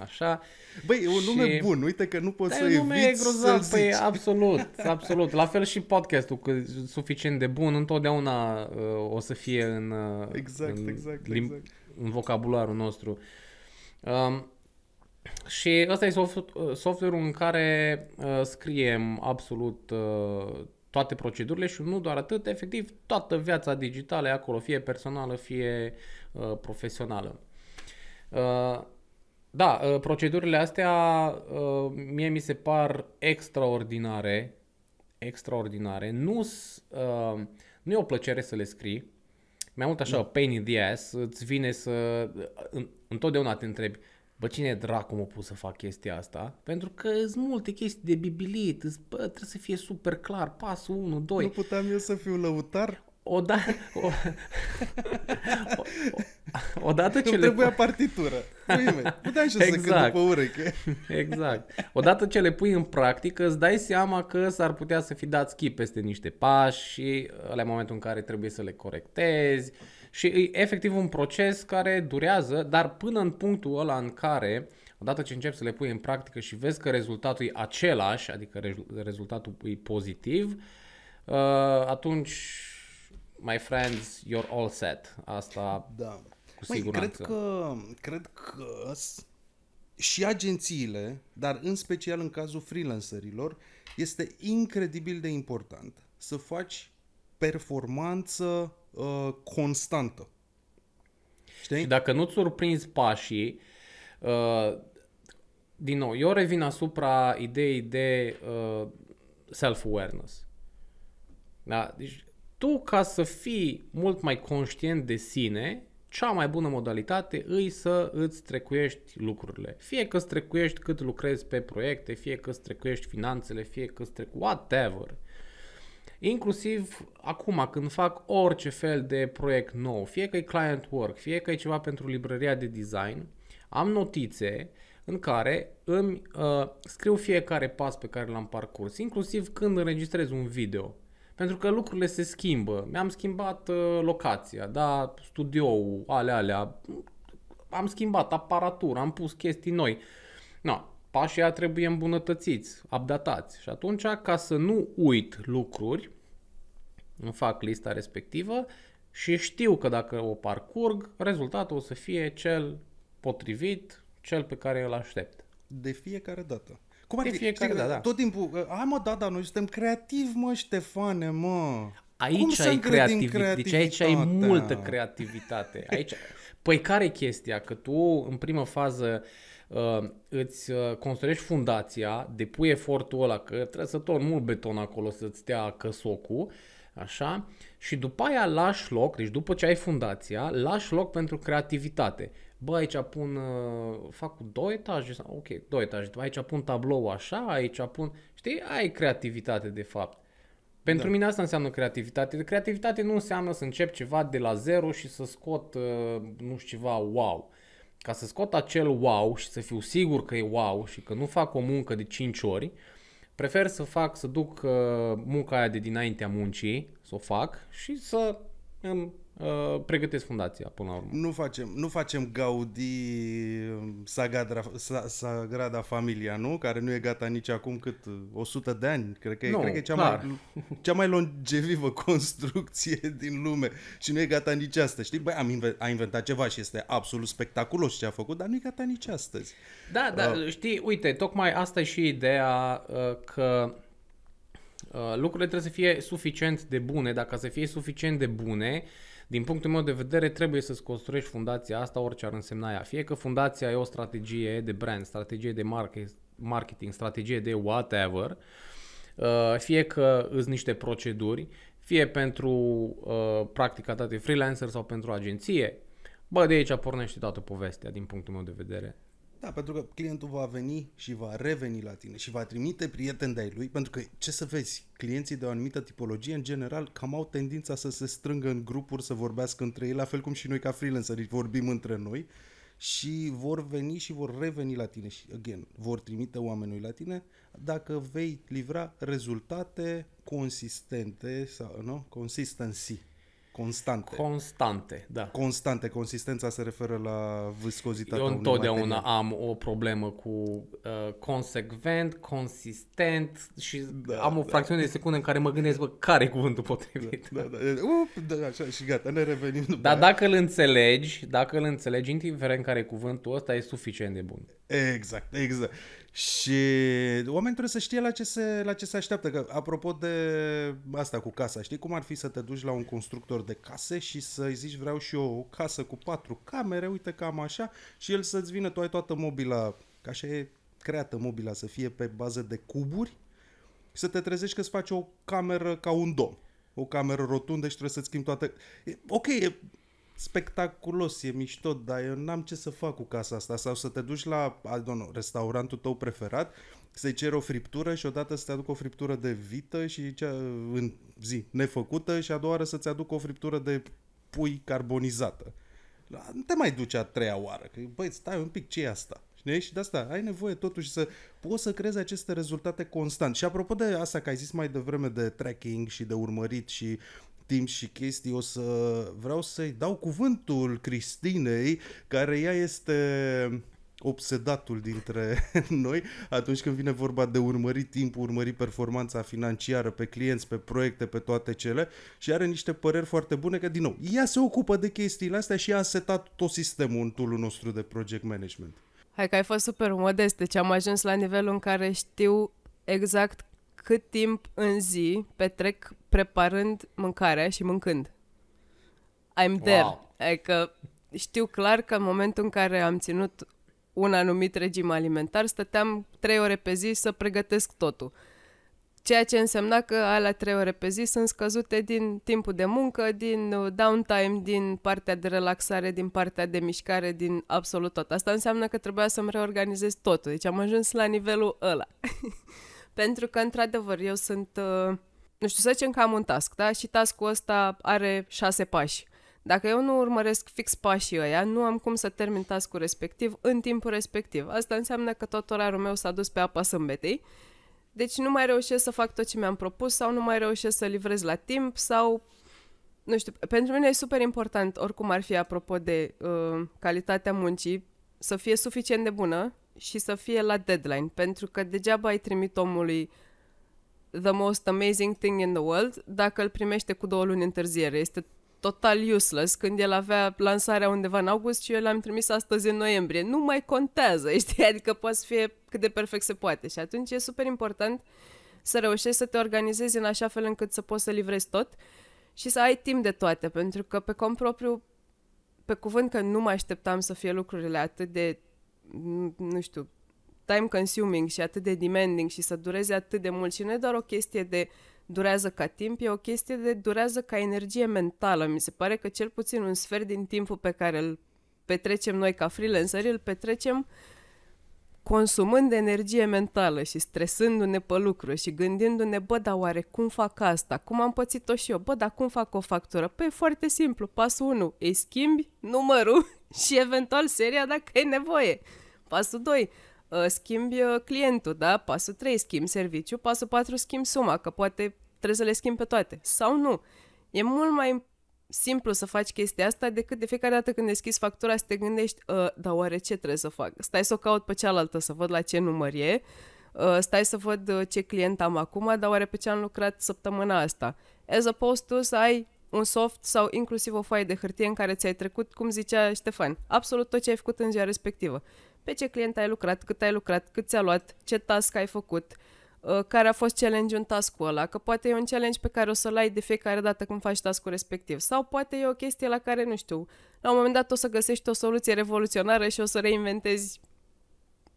Așa. Băi, e un și... nume bun, uite că nu poți da, să eviți nume e grozav, să păi, absolut, absolut. La fel și podcastul, că suficient de bun, întotdeauna uh, o să fie în, uh, exact, în, exact, lim- exact. în vocabularul nostru. Um, și ăsta e soft, uh, software-ul în care uh, scriem absolut uh, toate procedurile și nu doar atât, efectiv toată viața digitală e acolo, fie personală, fie uh, profesională. Uh, da, uh, procedurile astea uh, mie mi se par extraordinare, extraordinare. Nu, uh, nu e o plăcere să le scrii, mai mult așa, da. pain in the ass, îți vine să, întotdeauna te întrebi, bă, cine dracu m-a pus să fac chestia asta? Pentru că sunt multe chestii de bibilit, îți, bă, trebuie să fie super clar, pasul 1, 2. Nu puteam eu să fiu lăutar? Oda- o, o, o, odată ce Îmi le... trebuia partitură. Uime, puteam și exact. să cânt după exact. Odată ce le pui în practică, îți dai seama că s-ar putea să fi dat skip peste niște pași și la momentul în care trebuie să le corectezi și e efectiv un proces care durează, dar până în punctul ăla în care, odată ce începi să le pui în practică și vezi că rezultatul e același, adică rezultatul e pozitiv, uh, atunci, my friends, you're all set. Asta da. cu Mai, siguranță. Cred că, cred că și agențiile, dar în special în cazul freelancerilor, este incredibil de important să faci performanță uh, constantă. Știi? Și dacă nu-ți surprinzi pașii, uh, din nou, eu revin asupra ideii de uh, self-awareness. Da? Deci, tu, ca să fii mult mai conștient de sine, cea mai bună modalitate îi să îți trecuiești lucrurile. Fie că îți trecuiești cât lucrezi pe proiecte, fie că îți trecuiești finanțele, fie că îți trecuiești whatever. Inclusiv acum când fac orice fel de proiect nou, fie că e client work, fie că e ceva pentru librăria de design, am notițe în care îmi uh, scriu fiecare pas pe care l-am parcurs, inclusiv când înregistrez un video. Pentru că lucrurile se schimbă. Mi-am schimbat uh, locația, da, studioul, alea, alea. Am schimbat aparatura, am pus chestii noi. No, pașii aia trebuie îmbunătățiți, updatați. Și atunci, ca să nu uit lucruri, îmi fac lista respectivă și știu că dacă o parcurg, rezultatul o să fie cel potrivit, cel pe care îl aștept. De fiecare dată. Cum ar de fi? Adică, fiecare dată, da. Tot timpul, ă, hai mă, da, da, noi suntem creativi, mă, Ștefane, mă. Aici Cum ai creativitate. Deci aici ai multă creativitate. Aici... Păi care e chestia? Că tu, în primă fază, uh, Uh, îți uh, construiești fundația, depui efortul ăla, că trebuie să torni mult beton acolo să-ți dea căsocul, Așa? Și după aia lași loc, deci după ce ai fundația, lași loc pentru creativitate. Bă, aici pun, uh, fac două etaje, ok, două etaje, aici pun tablou așa, aici pun, știi, ai creativitate de fapt. Pentru da. mine asta înseamnă creativitate. Creativitate nu înseamnă să încep ceva de la zero și să scot, nu știu, ceva wow ca să scot acel wow și să fiu sigur că e wow și că nu fac o muncă de 5 ori, prefer să fac, să duc uh, munca aia de dinaintea muncii, să o fac și să îmi Uh, pregătesc fundația până la urmă. Nu facem, nu facem Gaudi Sagrada, Sagrada Familia, nu? Care nu e gata nici acum cât 100 de ani. Cred că, nu, cred că e cea mai, cea mai longevivă construcție din lume și nu e gata nici asta. Știi? Băi, am inve- a inventat ceva și este absolut spectaculos ce a făcut, dar nu e gata nici astăzi. Da, dar uh. știi, uite, tocmai asta e și ideea uh, că uh, lucrurile trebuie să fie suficient de bune, dacă să fie suficient de bune, din punctul meu de vedere, trebuie să-ți construiești fundația asta, orice ar însemna ea. Fie că fundația e o strategie de brand, strategie de marketing, strategie de whatever, uh, fie că îți niște proceduri, fie pentru uh, practica ta de freelancer sau pentru agenție, Bă, de aici pornește toată povestea, din punctul meu de vedere. Da, pentru că clientul va veni și va reveni la tine și va trimite prieteni de-ai lui, pentru că, ce să vezi, clienții de o anumită tipologie, în general, cam au tendința să se strângă în grupuri, să vorbească între ei, la fel cum și noi ca freelanceri vorbim între noi și vor veni și vor reveni la tine și, again, vor trimite oamenii la tine dacă vei livra rezultate consistente sau, nu? Consistency. Constante. Constante, da. Constante. Consistența se referă la viscozitatea Eu întotdeauna am o problemă cu uh, consecvent, consistent și da, am o da. fracțiune de secundă în care mă gândesc, bă, care e cuvântul potrivit? Da, da, da. Up, da, așa, și gata, ne revenim după Dar aia. dacă îl înțelegi, dacă îl înțelegi, indiferent care e cuvântul ăsta, e suficient de bun. Exact, exact. Și oamenii trebuie să știe la ce, se, la ce se așteaptă. Că, apropo de asta cu casa, știi cum ar fi să te duci la un constructor de case și să-i zici vreau și eu o casă cu patru camere, uite cam așa, și el să-ți vină, tu ai toată mobila, ca așa e creată mobila, să fie pe bază de cuburi, și să te trezești că îți faci o cameră ca un dom. O cameră rotundă și trebuie să-ți schimbi toate E, ok, e spectaculos, e mișto, dar eu n-am ce să fac cu casa asta. Sau să te duci la, I don't know, restaurantul tău preferat, să-i ceri o friptură și odată să-ți aducă o friptură de vită și cea, în zi nefăcută și a doua oară să-ți aducă o friptură de pui carbonizată. Nu te mai duci a treia oară, că băi, stai un pic, ce e asta? Și de asta ai nevoie totuși să poți să creezi aceste rezultate constant. Și apropo de asta că ai zis mai devreme de tracking și de urmărit și timp și chestii, o să vreau să-i dau cuvântul Cristinei, care ea este obsedatul dintre noi atunci când vine vorba de urmări timpul, urmări performanța financiară pe clienți, pe proiecte, pe toate cele și are niște păreri foarte bune că, din nou, ea se ocupă de chestiile astea și a setat tot sistemul în tool nostru de project management. Hai că ai fost super modest, deci am ajuns la nivelul în care știu exact cât timp în zi petrec preparând mâncarea și mâncând. I'm there. Wow. Adică știu clar că în momentul în care am ținut un anumit regim alimentar, stăteam trei ore pe zi să pregătesc totul. Ceea ce însemna că alea trei ore pe zi sunt scăzute din timpul de muncă, din uh, downtime, din partea de relaxare, din partea de mișcare, din absolut tot. Asta înseamnă că trebuia să-mi reorganizez totul. Deci am ajuns la nivelul ăla. Pentru că, într-adevăr, eu sunt... Uh, nu știu, să zicem că am un task, da? Și task-ul ăsta are șase pași. Dacă eu nu urmăresc fix pașii ăia, nu am cum să termin task-ul respectiv în timpul respectiv. Asta înseamnă că tot orarul meu s-a dus pe apa sâmbetei, deci nu mai reușesc să fac tot ce mi-am propus sau nu mai reușesc să livrez la timp sau... Nu știu, pentru mine e super important, oricum ar fi apropo de uh, calitatea muncii, să fie suficient de bună și să fie la deadline, pentru că degeaba ai trimit omului the most amazing thing in the world dacă îl primește cu două luni întârziere. Este total useless când el avea lansarea undeva în august și eu l-am trimis astăzi în noiembrie. Nu mai contează, știi? Adică poate să fie cât de perfect se poate și atunci e super important să reușești să te organizezi în așa fel încât să poți să livrezi tot și să ai timp de toate, pentru că pe cont propriu, pe cuvânt că nu mă așteptam să fie lucrurile atât de, nu știu, time consuming și atât de demanding și să dureze atât de mult și nu e doar o chestie de durează ca timp, e o chestie de durează ca energie mentală. Mi se pare că cel puțin un sfert din timpul pe care îl petrecem noi ca freelanceri, îl petrecem consumând energie mentală și stresându-ne pe lucru și gândindu-ne, bă, dar oare cum fac asta? Cum am pățit-o și eu? Bă, dar cum fac o factură? Păi foarte simplu, pasul 1, îi schimbi numărul și eventual seria dacă e nevoie. Pasul 2, Uh, schimbi uh, clientul, da? Pasul 3, schimbi serviciu, pasul 4, schimbi suma, că poate trebuie să le schimbi pe toate. Sau nu. E mult mai simplu să faci chestia asta decât de fiecare dată când deschizi factura să te gândești, uh, dar oare ce trebuie să fac? Stai să o caut pe cealaltă, să văd la ce număr e, stai să văd ce client am acum, dar oare pe ce am lucrat săptămâna asta. As opposed to să ai un soft sau inclusiv o foaie de hârtie în care ți-ai trecut, cum zicea Ștefan, absolut tot ce ai făcut în ziua respectivă pe ce client ai lucrat, cât ai lucrat, cât ți-a luat, ce task ai făcut, uh, care a fost challenge-ul în task ăla, că poate e un challenge pe care o să-l ai de fiecare dată când faci task-ul respectiv, sau poate e o chestie la care, nu știu, la un moment dat o să găsești o soluție revoluționară și o să reinventezi,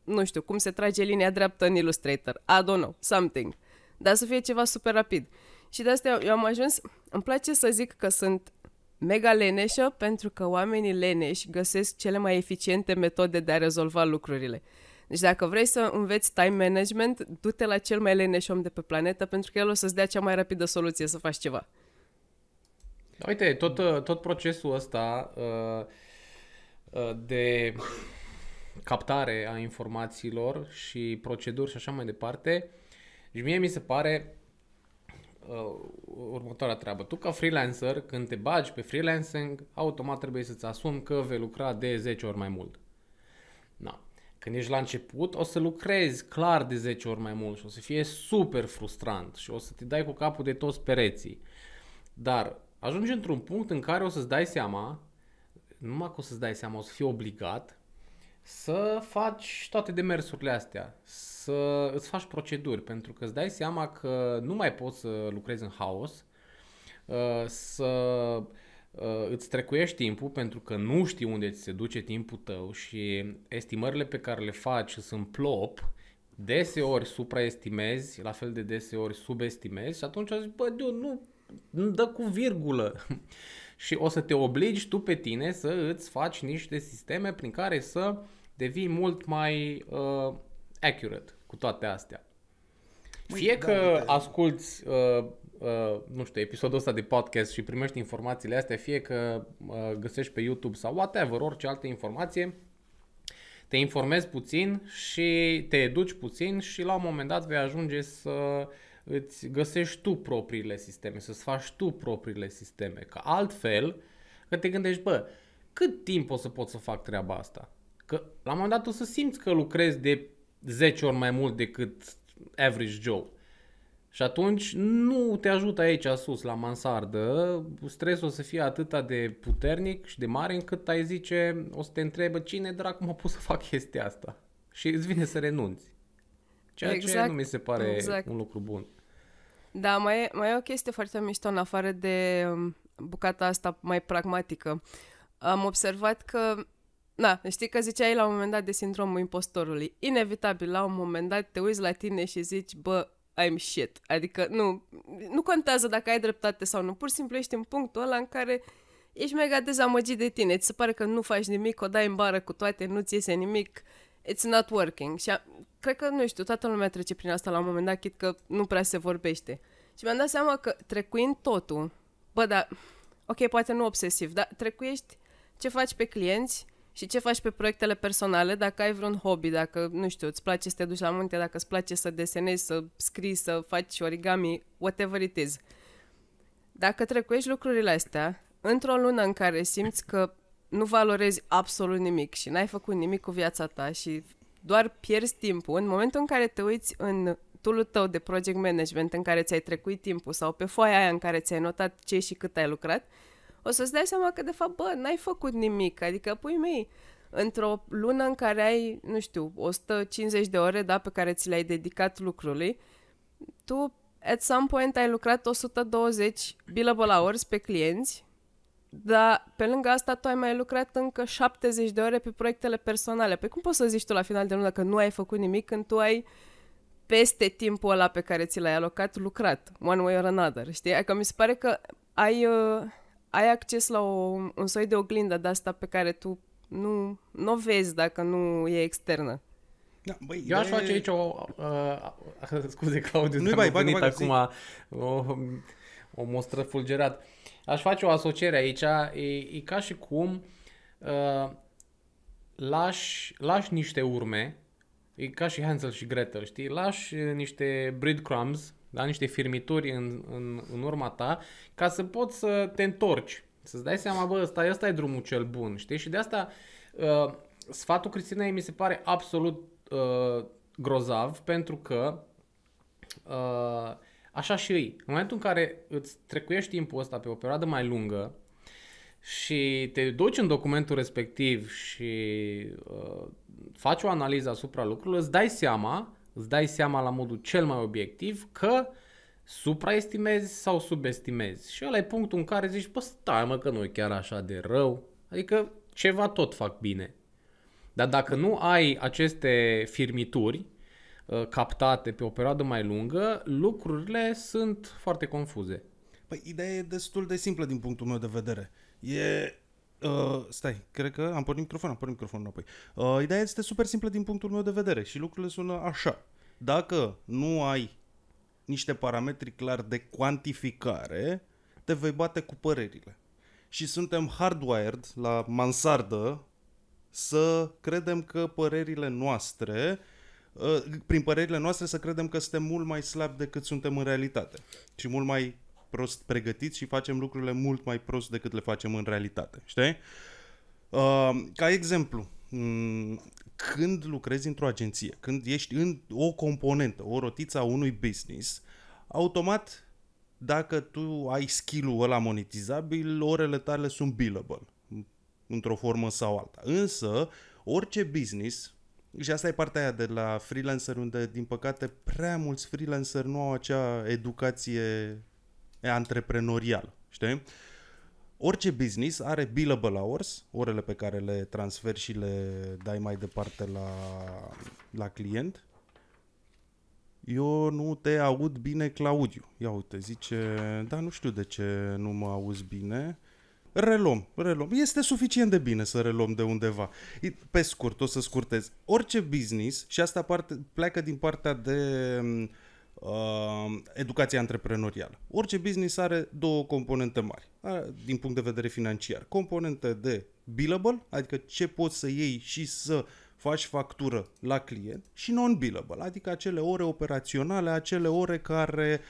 nu știu, cum se trage linia dreaptă în Illustrator, I don't know, something, dar să fie ceva super rapid. Și de asta eu am ajuns, îmi place să zic că sunt mega leneșă pentru că oamenii leneși găsesc cele mai eficiente metode de a rezolva lucrurile. Deci dacă vrei să înveți time management, du-te la cel mai leneș om de pe planetă pentru că el o să-ți dea cea mai rapidă soluție să faci ceva. Da, uite, tot, uh, tot procesul ăsta uh, uh, de captare a informațiilor și proceduri și așa mai departe, deci mie mi se pare uh, următoarea treabă. Tu ca freelancer, când te bagi pe freelancing, automat trebuie să-ți asumi că vei lucra de 10 ori mai mult. Da. Când ești la început, o să lucrezi clar de 10 ori mai mult și o să fie super frustrant și o să te dai cu capul de toți pereții. Dar ajungi într-un punct în care o să-ți dai seama, numai că o să-ți dai seama, o să fii obligat să faci toate demersurile astea, să îți faci proceduri, pentru că îți dai seama că nu mai poți să lucrezi în haos, uh, să uh, îți trecuiești timpul pentru că nu știi unde ți se duce timpul tău și estimările pe care le faci sunt plop, deseori supraestimezi, la fel de deseori subestimezi și atunci zici, bă, nu, nu dă cu virgulă. și o să te obligi tu pe tine să îți faci niște sisteme prin care să devii mult mai uh, accurate cu toate astea. Măi, Fie da, că da, asculti, uh, uh, nu știu, episodul ăsta de podcast și primești informațiile astea, fie că uh, găsești pe YouTube sau whatever, orice altă informație, te informezi puțin și te educi puțin și la un moment dat vei ajunge să uh, îți găsești tu propriile sisteme, să-ți faci tu propriile sisteme. Că altfel, că te gândești, bă, cât timp o să pot să fac treaba asta? Că la un moment dat o să simți că lucrezi de 10 ori mai mult decât average Joe. Și atunci nu te ajută aici sus, la mansardă, stresul o să fie atâta de puternic și de mare încât ai zice, o să te întrebe cine dracu m-a pus să fac chestia asta. Și îți vine să renunți. Ceea exact. ce nu mi se pare exact. un lucru bun. Da, mai e, mai e o chestie foarte mișto în afară de um, bucata asta mai pragmatică. Am observat că, na, știi că ziceai la un moment dat de sindromul impostorului. Inevitabil, la un moment dat te uiți la tine și zici, bă, I'm shit. Adică nu, nu contează dacă ai dreptate sau nu, pur și simplu ești în punctul ăla în care ești mega dezamăgit de tine, ți se pare că nu faci nimic, o dai în bară cu toate, nu ți iese nimic, it's not working. Și cred că, nu știu, toată lumea trece prin asta la un moment dat, chit că nu prea se vorbește. Și mi-am dat seama că trecuind totul, bă, da, ok, poate nu obsesiv, dar trecuiești ce faci pe clienți și ce faci pe proiectele personale, dacă ai vreun hobby, dacă, nu știu, îți place să te duci la munte, dacă îți place să desenezi, să scrii, să faci origami, whatever it is. Dacă trecuiești lucrurile astea, într-o lună în care simți că nu valorezi absolut nimic și n-ai făcut nimic cu viața ta și doar pierzi timpul. În momentul în care te uiți în tool tău de project management în care ți-ai trecut timpul sau pe foaia aia în care ți-ai notat ce și cât ai lucrat, o să-ți dai seama că, de fapt, bă, n-ai făcut nimic. Adică, pui mei, într-o lună în care ai, nu știu, 150 de ore, da, pe care ți le-ai dedicat lucrului, tu, at some point, ai lucrat 120 billable hours pe clienți, dar pe lângă asta tu ai mai lucrat încă 70 de ore pe proiectele personale. Păi cum poți să zici tu la final de lună că nu ai făcut nimic când tu ai peste timpul ăla pe care ți l-ai alocat lucrat, one way or another, știi? Adică mi se pare că ai, uh, ai acces la o, un soi de oglindă de asta pe care tu nu, nu vezi dacă nu e externă. Da, băi, Eu aș de... face aici o... Uh, scuze, Claudiu, nu-i venit acum o, o mostră fulgerat. Uh, aș face o asociere aici, e, e ca și cum uh, lași, lași niște urme, e ca și Hansel și Gretel, știi? Lași uh, niște breadcrumbs, da? niște firmituri în, în, în urma ta, ca să poți să te întorci, să-ți dai seama, bă, ăsta, ăsta e drumul cel bun, știi? Și de asta uh, sfatul Cristinei mi se pare absolut uh, grozav, pentru că uh, Așa și ei. În momentul în care îți trecuiești timpul ăsta pe o perioadă mai lungă și te duci în documentul respectiv și uh, faci o analiză asupra lucrurilor, îți dai seama, îți dai seama la modul cel mai obiectiv că supraestimezi sau subestimezi. Și ăla e punctul în care zici, bă, stai mă că nu e chiar așa de rău. Adică ceva tot fac bine. Dar dacă nu ai aceste firmituri, Uh, captate pe o perioadă mai lungă, lucrurile sunt foarte confuze. Păi ideea e destul de simplă din punctul meu de vedere. E... Uh, stai, cred că am pornit microfonul, am pornit microfonul înapoi. Uh, ideea este super simplă din punctul meu de vedere și lucrurile sună așa. Dacă nu ai niște parametri clar de cuantificare, te vei bate cu părerile. Și suntem hardwired la mansardă să credem că părerile noastre uh, Uh, prin părerile noastre să credem că suntem mult mai slabi decât suntem în realitate și mult mai prost pregătiți și facem lucrurile mult mai prost decât le facem în realitate, știi? Uh, ca exemplu, mm, când lucrezi într-o agenție, când ești în o componentă, o rotiță a unui business, automat dacă tu ai skill-ul ăla monetizabil, orele tale sunt billable într-o formă sau alta. Însă, orice business și asta e partea aia de la freelancer, unde, din păcate, prea mulți freelancer nu au acea educație antreprenorială, știi? Orice business are billable hours, orele pe care le transferi și le dai mai departe la, la client. Eu nu te aud bine, Claudiu. Ia uite, zice, da, nu știu de ce nu mă auzi bine. Uh, reluăm, reluăm. Este suficient de bine să reluăm de undeva. Pe scurt, o să scurtez. Orice business, și asta parte, pleacă din partea de uh, educație antreprenorială. Orice business are două componente mari, din punct de vedere financiar. Componente de billable, adică ce poți să iei și să faci factură la client, și non-billable, adică acele ore operaționale, acele ore care,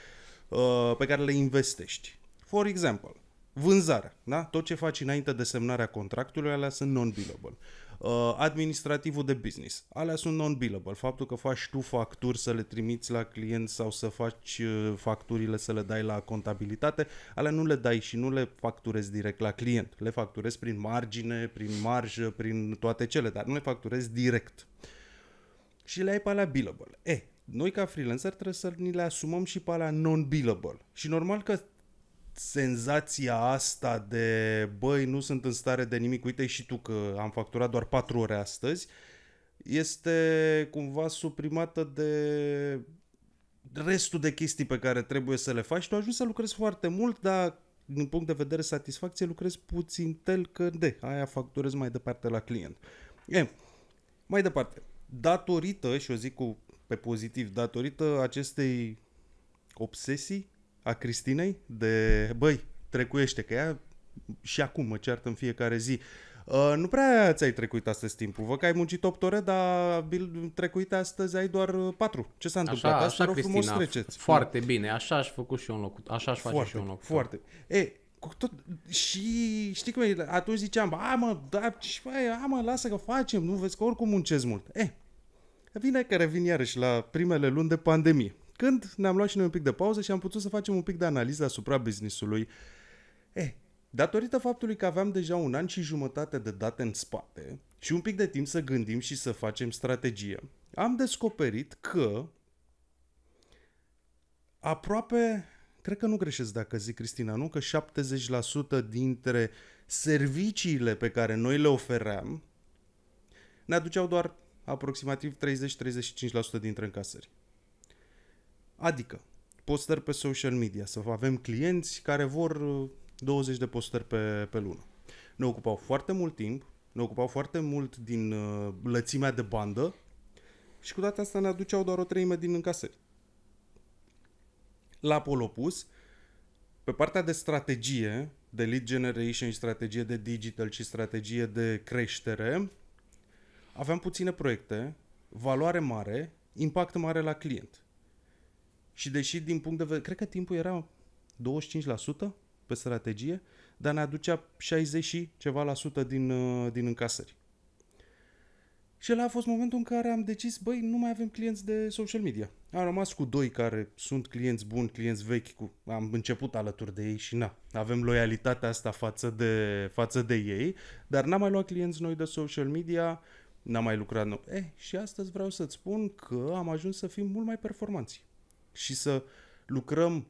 uh, pe care le investești. For example, Vânzarea, da? Tot ce faci înainte de semnarea contractului, alea sunt non-billable. Uh, administrativul de business, alea sunt non-billable. Faptul că faci tu facturi să le trimiți la client sau să faci uh, facturile să le dai la contabilitate, alea nu le dai și nu le facturezi direct la client. Le facturezi prin margine, prin marjă, prin toate cele, dar nu le facturezi direct. Și le ai pe alea billable. E, noi ca freelancer trebuie să ni le asumăm și pe alea non-billable. Și normal că senzația asta de băi, nu sunt în stare de nimic, uite și tu că am facturat doar 4 ore astăzi, este cumva suprimată de restul de chestii pe care trebuie să le faci. Tu ajungi să lucrezi foarte mult, dar din punct de vedere satisfacție lucrezi puțin tel că de aia facturezi mai departe la client. E, mai departe, datorită, și o zic cu pe pozitiv, datorită acestei obsesii, a Cristinei de, băi, trecuiește, că ea și acum mă ceartă în fiecare zi. Uh, nu prea ți-ai trecut astăzi timpul. Văd că ai muncit 8 ore, dar trecuite astăzi ai doar 4. Uh, Ce s-a întâmplat? Așa, așa, Cristina, frumos treceți. Foarte nu? bine, așa aș făcut și eu în loc. Așa aș face foarte, și eu în loc. Foarte. E, cu tot, și știi cum e, atunci ziceam, a mă, da, și bă, a mă, lasă că facem, nu vezi că oricum muncesc mult. E, vine că revin iarăși la primele luni de pandemie. Când ne-am luat și noi un pic de pauză și am putut să facem un pic de analiză asupra businessului, eh, datorită faptului că aveam deja un an și jumătate de date în spate și un pic de timp să gândim și să facem strategie, am descoperit că aproape, cred că nu greșesc dacă zic Cristina, nu? Că 70% dintre serviciile pe care noi le ofeream ne aduceau doar aproximativ 30-35% dintre încasări. Adică, postări pe social media, să avem clienți care vor 20 uh, de postări pe, pe lună. Ne ocupau foarte mult timp, ne ocupau foarte mult din uh, lățimea de bandă și cu toate astea ne aduceau doar o treime din încasări. La polopus, pe partea de strategie, de lead generation și strategie de digital și strategie de creștere, aveam puține proiecte, valoare mare, impact mare la client. Și deși din punct de vedere, cred că timpul era 25% pe strategie, dar ne aducea 60 și ceva la sută din, uh, din încasări. Și ăla a fost momentul în care am decis, băi, nu mai avem clienți de social media. Am rămas cu doi care sunt clienți buni, clienți vechi, cu... am început alături de ei și na, avem loialitatea asta față de, față de ei, dar n-am mai luat clienți noi de social media, n-am mai lucrat noi. Eh, și astăzi vreau să-ți spun că am ajuns să fim mult mai performanți și să lucrăm,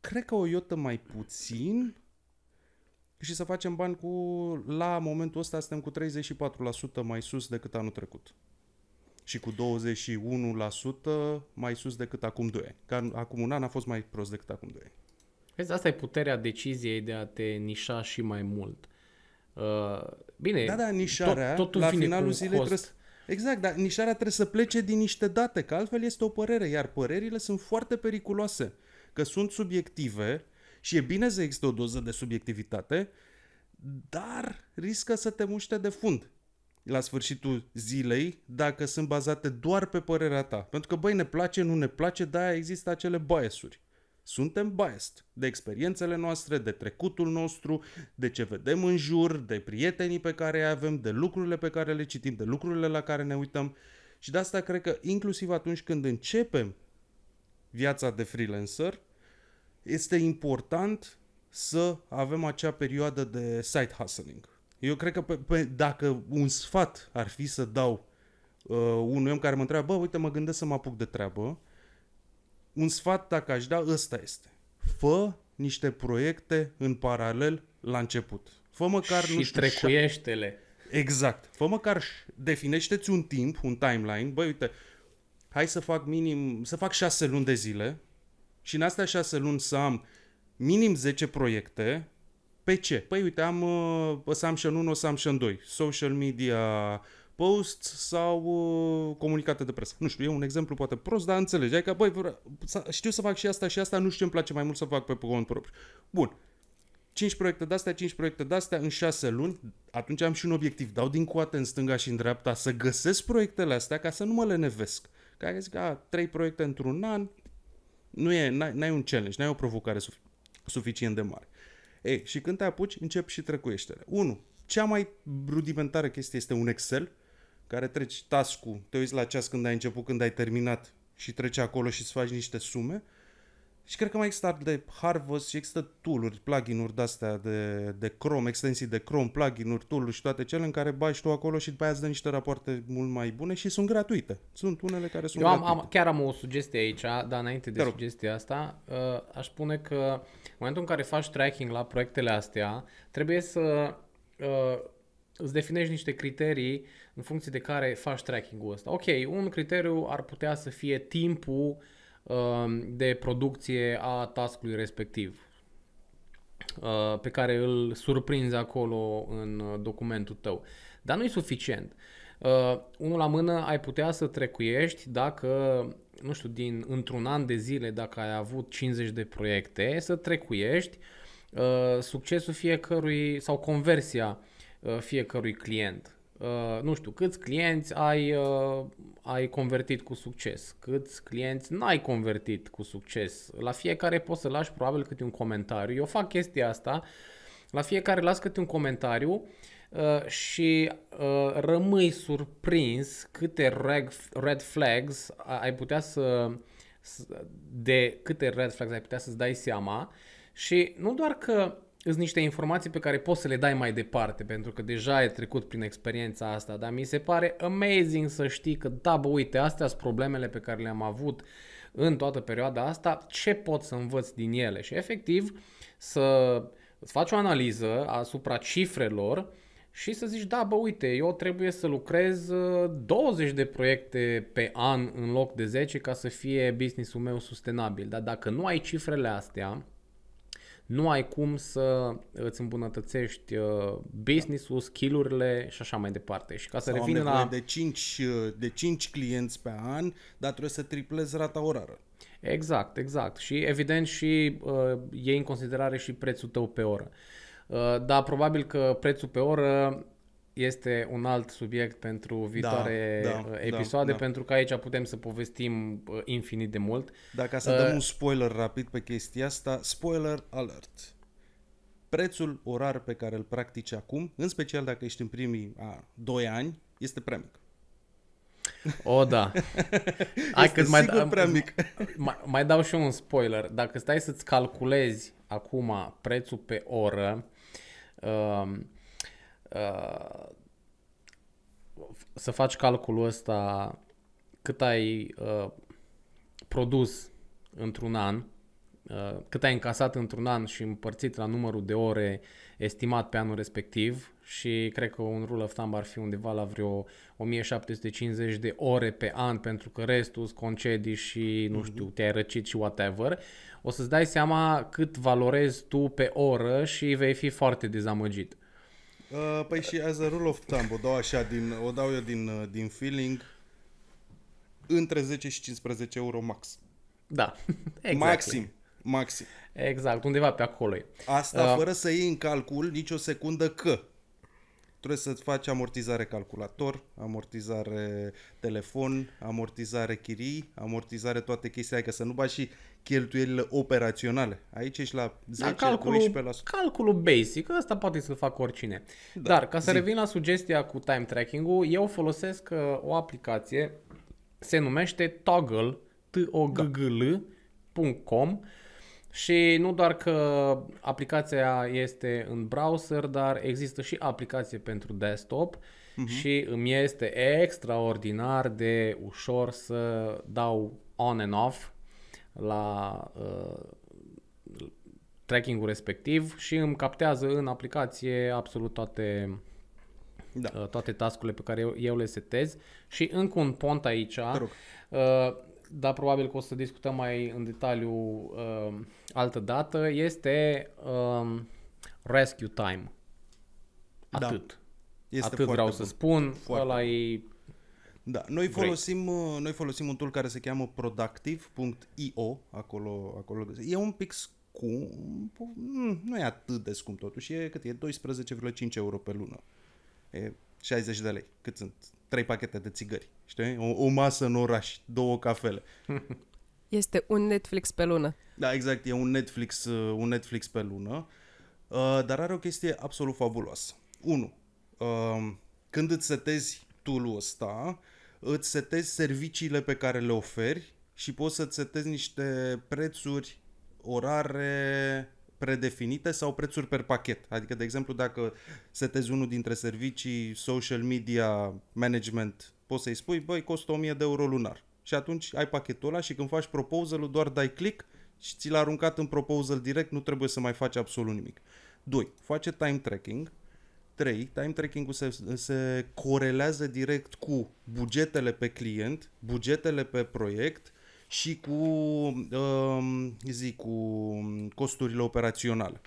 cred că o iotă mai puțin și să facem bani cu, la momentul ăsta suntem cu 34% mai sus decât anul trecut și cu 21% mai sus decât acum 2 ani. Că acum un an a fost mai prost decât acum 2 ani. Vezi, asta e puterea deciziei de a te nișa și mai mult. Uh, bine, da, da, nișarea, tot, totul la finalul zilei trebuie Exact, dar nișarea trebuie să plece din niște date, că altfel este o părere, iar părerile sunt foarte periculoase, că sunt subiective și e bine să există o doză de subiectivitate, dar riscă să te muște de fund la sfârșitul zilei dacă sunt bazate doar pe părerea ta. Pentru că, băi, ne place, nu ne place, dar există acele biasuri. Suntem biased de experiențele noastre, de trecutul nostru, de ce vedem în jur, de prietenii pe care îi avem, de lucrurile pe care le citim, de lucrurile la care ne uităm. Și de asta cred că inclusiv atunci când începem viața de freelancer, este important să avem acea perioadă de side hustling. Eu cred că pe, pe, dacă un sfat ar fi să dau uh, unui om care mă întreabă, bă, uite, mă gândesc să mă apuc de treabă, un sfat dacă aș da, ăsta este. Fă niște proiecte în paralel la început. Fă măcar, și nu știu, trecuiește-le. Exact. Fă măcar, definește-ți un timp, un timeline. Băi, uite, hai să fac minim, să fac șase luni de zile și în astea șase luni să am minim 10 proiecte pe ce? Păi uite, am, uh, Samsung am 1, o 2. Social media, posts sau uh, comunicate de presă. Nu știu, e un exemplu poate prost, dar înțelegi. Adică, băi, știu să fac și asta și asta, nu știu ce îmi place mai mult să fac pe cont propriu. Bun. 5 proiecte de-astea, 5 proiecte de-astea în 6 luni, atunci am și un obiectiv. Dau din coate în stânga și în dreapta să găsesc proiectele astea ca să nu mă lenevesc. Care zic, a, 3 proiecte într-un an, nu e, n-ai, n-ai un challenge, n-ai o provocare sufi- suficient de mare. Ei, și când te apuci, începi și trecuieștele. 1. Cea mai rudimentară chestie este un Excel, care treci task te uiți la ceas când ai început, când ai terminat și treci acolo și îți faci niște sume. Și cred că mai există de Harvest și există tool-uri, plugin-uri de-astea de, de Chrome, extensii de Chrome, plugin-uri, tool-uri și toate cele în care bagi tu acolo și după aia îți dă niște rapoarte mult mai bune și sunt gratuite. Sunt unele care sunt Eu am, gratuite. am, chiar am o sugestie aici, dar înainte de, Dar-o. sugestia asta, uh, aș spune că în momentul în care faci tracking la proiectele astea, trebuie să uh, îți definești niște criterii în funcție de care faci tracking-ul ăsta. Ok, un criteriu ar putea să fie timpul um, de producție a taskului respectiv uh, pe care îl surprinzi acolo în uh, documentul tău. Dar nu e suficient. Uh, unul la mână ai putea să trecuiești dacă, nu știu, din într-un an de zile, dacă ai avut 50 de proiecte, să trecuiești uh, succesul fiecărui sau conversia Uh, fiecărui client. Uh, nu știu, câți clienți ai, uh, ai convertit cu succes, câți clienți n-ai convertit cu succes. La fiecare poți să lași probabil câte un comentariu. Eu fac chestia asta, la fiecare las câte un comentariu și rămâi surprins câte red flags ai putea să de câte red flags ai putea să-ți dai seama și nu doar că sunt niște informații pe care poți să le dai mai departe, pentru că deja ai trecut prin experiența asta, dar mi se pare amazing să știi că, da, bă, uite, astea sunt problemele pe care le-am avut în toată perioada asta, ce pot să învăț din ele și efectiv să îți faci o analiză asupra cifrelor și să zici, da, bă, uite, eu trebuie să lucrez 20 uh, de proiecte pe an în loc de 10 ca să fie businessul meu sustenabil, dar dacă nu ai cifrele astea, nu ai cum să îți îmbunătățești uh, business-ul, da. skill-urile și așa mai departe. Și ca să Sau revin la... De 5, uh, de 5 clienți pe an, dar trebuie să triplezi rata orară. Exact, exact. Și evident și uh, iei în considerare și prețul tău pe oră. Uh, dar probabil că prețul pe oră este un alt subiect pentru da, viitoare da, uh, da, episoade, da, da. pentru că aici putem să povestim uh, infinit de mult. Da, ca să uh, dăm un spoiler rapid pe chestia asta, spoiler alert. Prețul orar pe care îl practici acum, în special dacă ești în primii a, 2 ani, este prea mic. O, da. Hai cât mai, da- prea mic. mai, mai dau și un spoiler. Dacă stai să-ți calculezi acum prețul pe oră, uh, Uh, să faci calculul ăsta cât ai uh, produs într-un an, uh, cât ai încasat într-un an și împărțit la numărul de ore estimat pe anul respectiv și cred că un rule of thumb ar fi undeva la vreo 1750 de ore pe an pentru că restul sunt concedii și nu mhm. știu, te-ai răcit și whatever, o să-ți dai seama cât valorezi tu pe oră și vei fi foarte dezamăgit. Uh, păi și as a rule of thumb, o dau așa, din, o dau eu din, uh, din feeling, între 10 și 15 euro max. Da, exact. Maxim, maxim. Exact, undeva pe acolo e. Asta uh, fără să iei în calcul nicio secundă că trebuie să faci amortizare calculator, amortizare telefon, amortizare chirii, amortizare toate chestia aia, că să nu bagi și cheltuielile operaționale. Aici ești la 10, da, calculul, 11%. Calculul basic, ăsta poate să-l fac oricine. Da, Dar ca să revin la sugestia cu time tracking-ul, eu folosesc uh, o aplicație, se numește Toggle, t o g g l .com și nu doar că aplicația este în browser, dar există și aplicație pentru desktop uh-huh. și îmi este extraordinar de ușor să dau on and off la uh, tracking-ul respectiv și îmi captează în aplicație absolut toate da. Uh, toate task-urile pe care eu, eu le setez și încă un pont aici, uh, dar probabil că o să discutăm mai în detaliu uh, altă dată, este uh, rescue time. Da. Atât. Da. Este Atât vreau bun. să spun, foarte ăla bun. e da, noi folosim, uh, noi folosim un tool care se cheamă productive.io, acolo, acolo E un pic scump, mm, nu e atât de scump totuși, e cât e 12,5 euro pe lună. E 60 de lei, cât sunt? trei pachete de țigări, știi? O, o masă în oraș, două cafele. Este un Netflix pe lună. Da, exact, e un Netflix, uh, un Netflix pe lună, uh, dar are o chestie absolut fabuloasă. 1. Când îți setezi tool-ul ăsta, îți setezi serviciile pe care le oferi și poți să-ți setezi niște prețuri orare predefinite sau prețuri per pachet. Adică, de exemplu, dacă setezi unul dintre servicii social media management, poți să-i spui, băi, costă 1000 de euro lunar. Și atunci ai pachetul ăla și când faci proposal doar dai click și ți l-a aruncat în proposal direct, nu trebuie să mai faci absolut nimic. 2. Face time tracking 3, time tracking-ul se, se corelează direct cu bugetele pe client, bugetele pe proiect și cu, um, zic, cu costurile operaționale.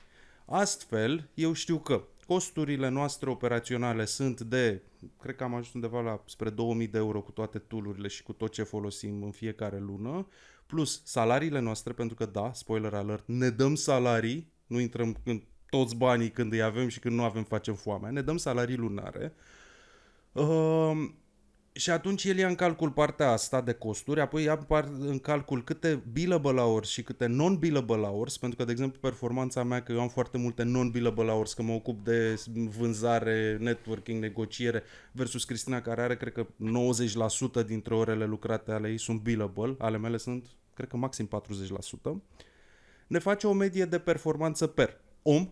Astfel, eu știu că costurile noastre operaționale sunt de, cred că am ajuns undeva la spre 2000 de euro cu toate tool și cu tot ce folosim în fiecare lună, plus salariile noastre, pentru că da, spoiler alert, ne dăm salarii, nu intrăm în toți banii când îi avem și când nu avem facem foame Ne dăm salarii lunare. Uh, și atunci el ia în calcul partea asta de costuri, apoi ia în calcul câte billable hours și câte non-billable hours, pentru că, de exemplu, performanța mea, că eu am foarte multe non-billable hours, că mă ocup de vânzare, networking, negociere, versus Cristina, care are, cred că, 90% dintre orele lucrate ale ei sunt billable, ale mele sunt, cred că, maxim 40%, ne face o medie de performanță per om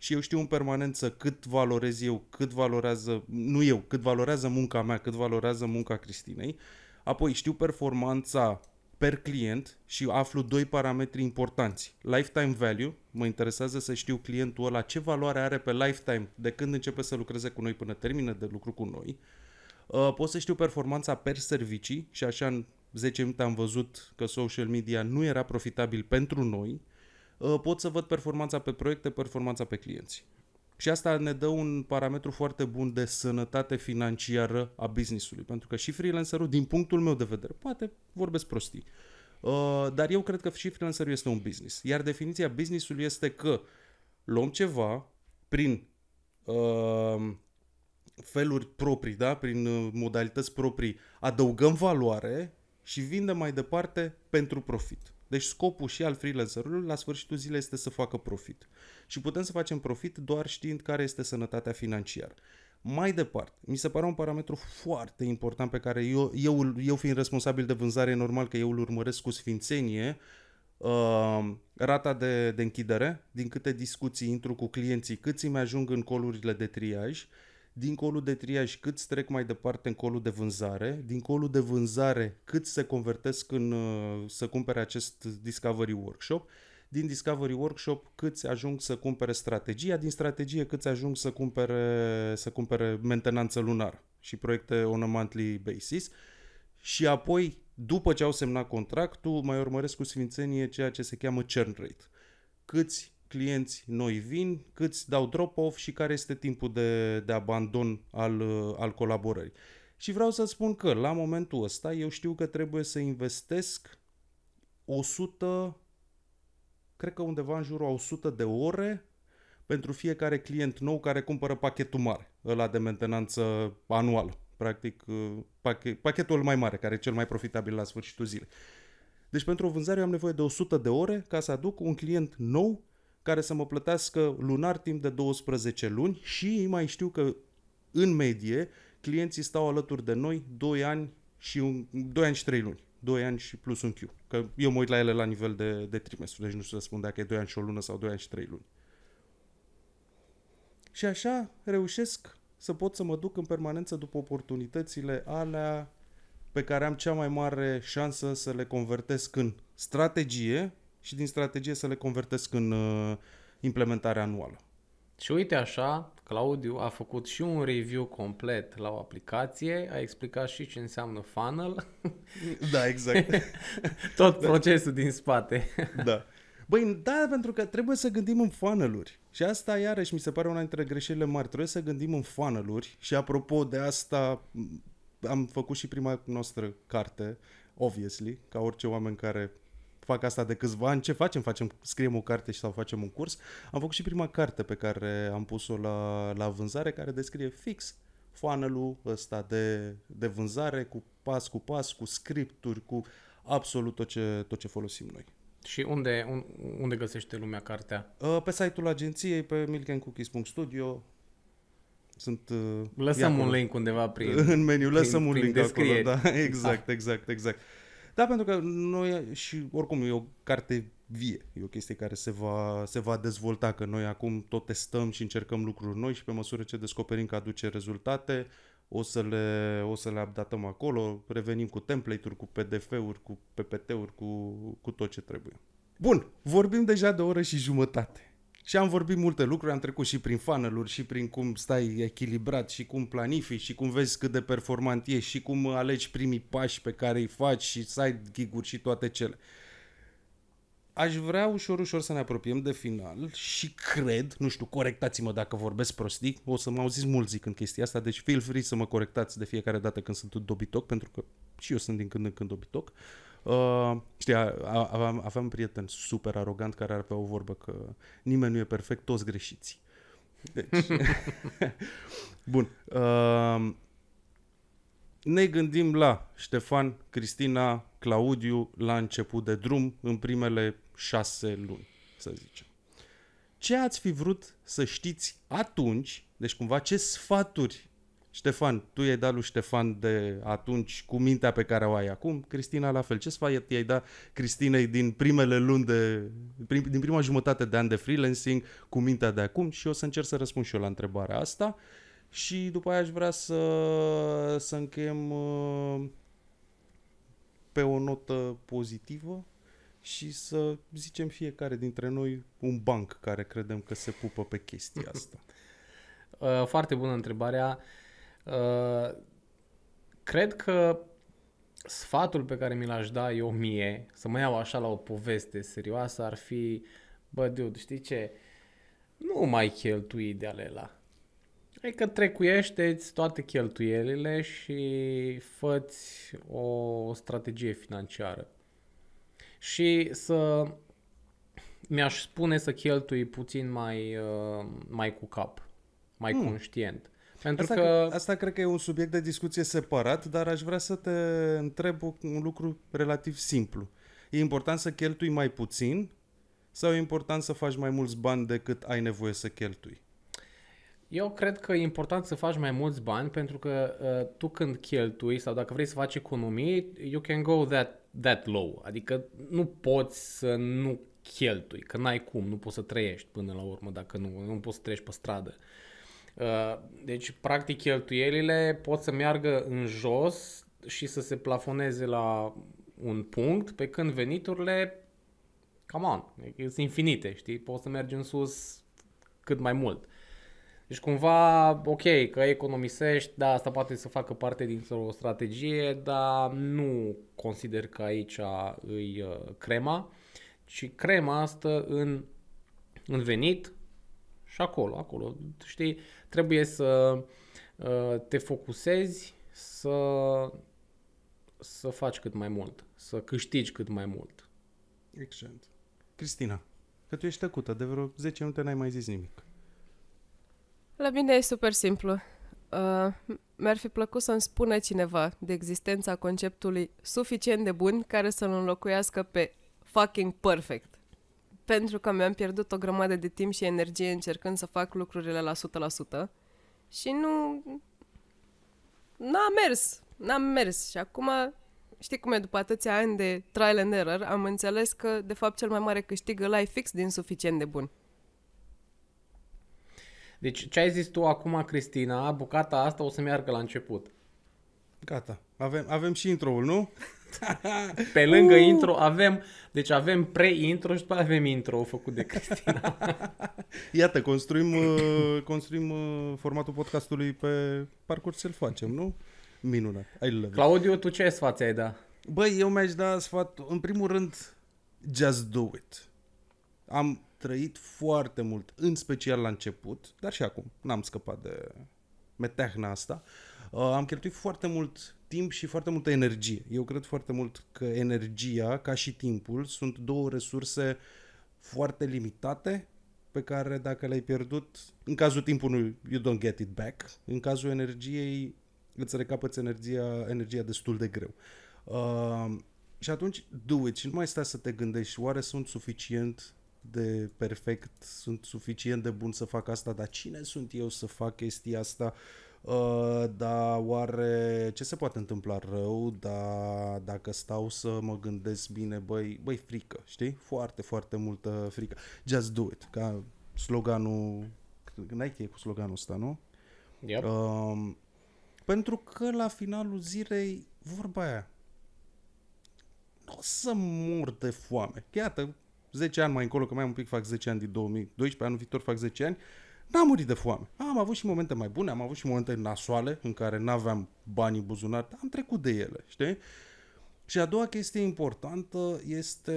și eu știu în permanență cât valorez eu, cât valorează, nu eu, cât valorează munca mea, cât valorează munca Cristinei. Apoi știu performanța per client și aflu doi parametri importanți. Lifetime value, mă interesează să știu clientul ăla ce valoare are pe lifetime de când începe să lucreze cu noi până termină de lucru cu noi. Uh, pot să știu performanța per servicii și așa în 10 minute am văzut că social media nu era profitabil pentru noi, Uh, pot să văd performanța pe proiecte, performanța pe clienți. Și asta ne dă un parametru foarte bun de sănătate financiară a businessului, pentru că și freelancerul, din punctul meu de vedere, poate vorbesc prostii, uh, dar eu cred că și freelancerul este un business. Iar definiția businessului este că luăm ceva prin uh, feluri proprii, da? prin modalități proprii, adăugăm valoare și vindem mai departe pentru profit. Deci scopul și al freelancerului la sfârșitul zilei este să facă profit. Și putem să facem profit doar știind care este sănătatea financiară. Mai departe, mi se pare un parametru foarte important pe care eu, eu, eu fiind responsabil de vânzare, normal că eu îl urmăresc cu sfințenie, uh, rata de, de închidere, din câte discuții intru cu clienții, cât îmi ajung în colurile de triaj, uh, din colul de triaj cât trec mai departe în colul de vânzare, din colul de vânzare cât se convertesc în uh, să cumpere acest Discovery Workshop, din Discovery Workshop cât ajung să cumpere strategia, din strategie cât ajung să cumpere, să cumpere mentenanță lunar și proiecte on a monthly basis și apoi, după ce au semnat contractul, mai urmăresc cu sfințenie ceea ce se cheamă churn rate. Câți clienți noi vin, câți dau drop-off și care este timpul de, de abandon al, uh, al colaborării. Și vreau să spun că la momentul ăsta eu știu că trebuie să investesc 100, cred că undeva în jurul a 100 de ore pentru fiecare client nou care cumpără pachetul mare, ăla de mentenanță anual, practic uh, pachetul mai mare, care e cel mai profitabil la sfârșitul zilei. Deci pentru o vânzare eu am nevoie de 100 de ore ca să aduc un client nou care să mă plătească lunar timp de 12 luni și mai știu că în medie clienții stau alături de noi 2 ani și, un, 2 ani și 3 luni. 2 ani și plus un Q. Că eu mă uit la ele la nivel de, de trimestru, deci nu știu să spun dacă e 2 ani și o lună sau 2 ani și 3 luni. Și așa reușesc să pot să mă duc în permanență după oportunitățile alea pe care am cea mai mare șansă să le convertesc în strategie și din strategie să le convertesc în uh, implementare anuală. Și uite așa, Claudiu a făcut și un review complet la o aplicație, a explicat și ce înseamnă funnel. Da, exact. Tot da. procesul din spate. Da. Băi, da, pentru că trebuie să gândim în funneluri. Și asta, iarăși, mi se pare una dintre greșelile mari. Trebuie să gândim în funneluri. Și apropo de asta, am făcut și prima noastră carte, obviously, ca orice oameni care fac asta de câțiva ani. Ce facem? facem scriem o carte sau facem un curs. Am făcut și prima carte pe care am pus-o la, la vânzare, care descrie fix funnel-ul ăsta de, de vânzare cu pas cu pas, cu scripturi, cu absolut tot ce, tot ce folosim noi. Și unde, unde găsește lumea cartea? Uh, pe site-ul agenției, pe milkandcookies.studio. Sunt, uh, lăsăm un link undeva prin În meniu, lăsăm prin, un link acolo, da, ah. exact, exact, exact. Da, pentru că noi, și oricum e o carte vie, e o chestie care se va, se va dezvolta, că noi acum tot testăm și încercăm lucruri noi și pe măsură ce descoperim că aduce rezultate, o să le, o să le updatăm acolo, revenim cu template-uri, cu PDF-uri, cu PPT-uri, cu, cu tot ce trebuie. Bun, vorbim deja de o oră și jumătate. Și am vorbit multe lucruri, am trecut și prin funnel și prin cum stai echilibrat și cum planifici și cum vezi cât de performant ești și cum alegi primii pași pe care îi faci și side gig-uri și toate cele. Aș vrea ușor, ușor să ne apropiem de final și cred, nu știu, corectați-mă dacă vorbesc prostii, o să mă auziți mult zicând chestia asta, deci feel free să mă corectați de fiecare dată când sunt dobitoc, pentru că și eu sunt din când în când dobitoc. Uh, Uh, știi, aveam, aveam prieten super arogant care avea o vorbă că nimeni nu e perfect, toți greșiți. Deci, bun. Uh, ne gândim la Ștefan, Cristina, Claudiu la început de drum, în primele șase luni, să zicem. Ce ați fi vrut să știți atunci, deci cumva ce sfaturi Ștefan, tu i-ai dat lui Ștefan de atunci cu mintea pe care o ai acum, Cristina la fel. Ce sfat i-ai dat Cristinei din primele luni de, prim, din prima jumătate de an de freelancing cu mintea de acum și o să încerc să răspund și eu la întrebarea asta și după aia aș vrea să, să încheiem uh, pe o notă pozitivă și să zicem fiecare dintre noi un banc care credem că se pupă pe chestia asta. Uh, foarte bună întrebarea. Uh, cred că sfatul pe care mi l-aș da eu mie, să mă iau așa la o poveste serioasă, ar fi, bă, dude, știi ce? Nu mai cheltui de alela. Adică trecuiește-ți toate cheltuielile și făți o strategie financiară. Și să mi-aș spune să cheltui puțin mai, uh, mai cu cap, mai mm. conștient. Pentru asta, că... asta cred că e un subiect de discuție separat, dar aș vrea să te întreb un lucru relativ simplu. E important să cheltui mai puțin sau e important să faci mai mulți bani decât ai nevoie să cheltui? Eu cred că e important să faci mai mulți bani pentru că uh, tu când cheltui sau dacă vrei să faci economii, you can go that, that low. Adică nu poți să nu cheltui, că n-ai cum, nu poți să trăiești până la urmă dacă nu, nu poți să trăiești pe stradă. Uh, Uh, deci, practic, cheltuielile pot să meargă în jos și să se plafoneze la un punct, pe când veniturile, come on, sunt infinite, știi? Poți să mergi în sus cât mai mult. Deci cumva, ok, că economisești, da, asta poate să facă parte dintr-o strategie, dar nu consider că aici îi uh, crema, ci crema asta în, în venit, și acolo, acolo, știi, trebuie să uh, te focusezi, să, să faci cât mai mult, să câștigi cât mai mult. Excelent. Cristina, că tu ești tăcută, de vreo 10 minute n-ai mai zis nimic. La mine e super simplu. Uh, mi-ar fi plăcut să-mi spună cineva de existența conceptului suficient de bun care să-l înlocuiască pe fucking perfect pentru că mi-am pierdut o grămadă de timp și energie încercând să fac lucrurile la 100% și nu... N-a mers, n-a mers și acum știi cum e, după atâția ani de trial and error, am înțeles că, de fapt, cel mai mare câștig la fix din suficient de bun. Deci, ce ai zis tu acum, Cristina, bucata asta o să meargă la început. Gata. Avem, avem și intro-ul, nu? Pe lângă uh. intro avem, deci avem pre-intro și după avem intro făcut de Cristina. Iată, construim, uh, construim uh, formatul podcastului pe parcurs să-l facem, nu? Minunat. I love Claudiu, tu ce sfat ai da? Băi, eu mi-aș da sfat, în primul rând, just do it. Am trăit foarte mult, în special la început, dar și acum, n-am scăpat de metehna asta. Uh, am cheltuit foarte mult timp și foarte multă energie. Eu cred foarte mult că energia, ca și timpul, sunt două resurse foarte limitate pe care dacă le-ai pierdut, în cazul timpului you don't get it back, în cazul energiei îți recapăți energia, energia destul de greu. Uh, și atunci do it și nu mai stai să te gândești oare sunt suficient de perfect, sunt suficient de bun să fac asta, dar cine sunt eu să fac chestia asta? Uh, Uh, dar oare ce se poate întâmpla rău dar dacă stau să mă gândesc bine, băi, băi frică, știi? Foarte, foarte multă frică. Just do it, ca sloganul, Nike e cu sloganul ăsta, nu? Yep. Uh, pentru că la finalul zilei, vorba aia, nu o să mor de foame. Iată, 10 ani mai încolo, că mai un pic fac 10 ani din 2012, anul viitor fac 10 ani, uh, n-am murit de foame. Am avut și momente mai bune, am avut și momente nasoale în care n-aveam banii buzunar, am trecut de ele, știi? Și a doua chestie importantă este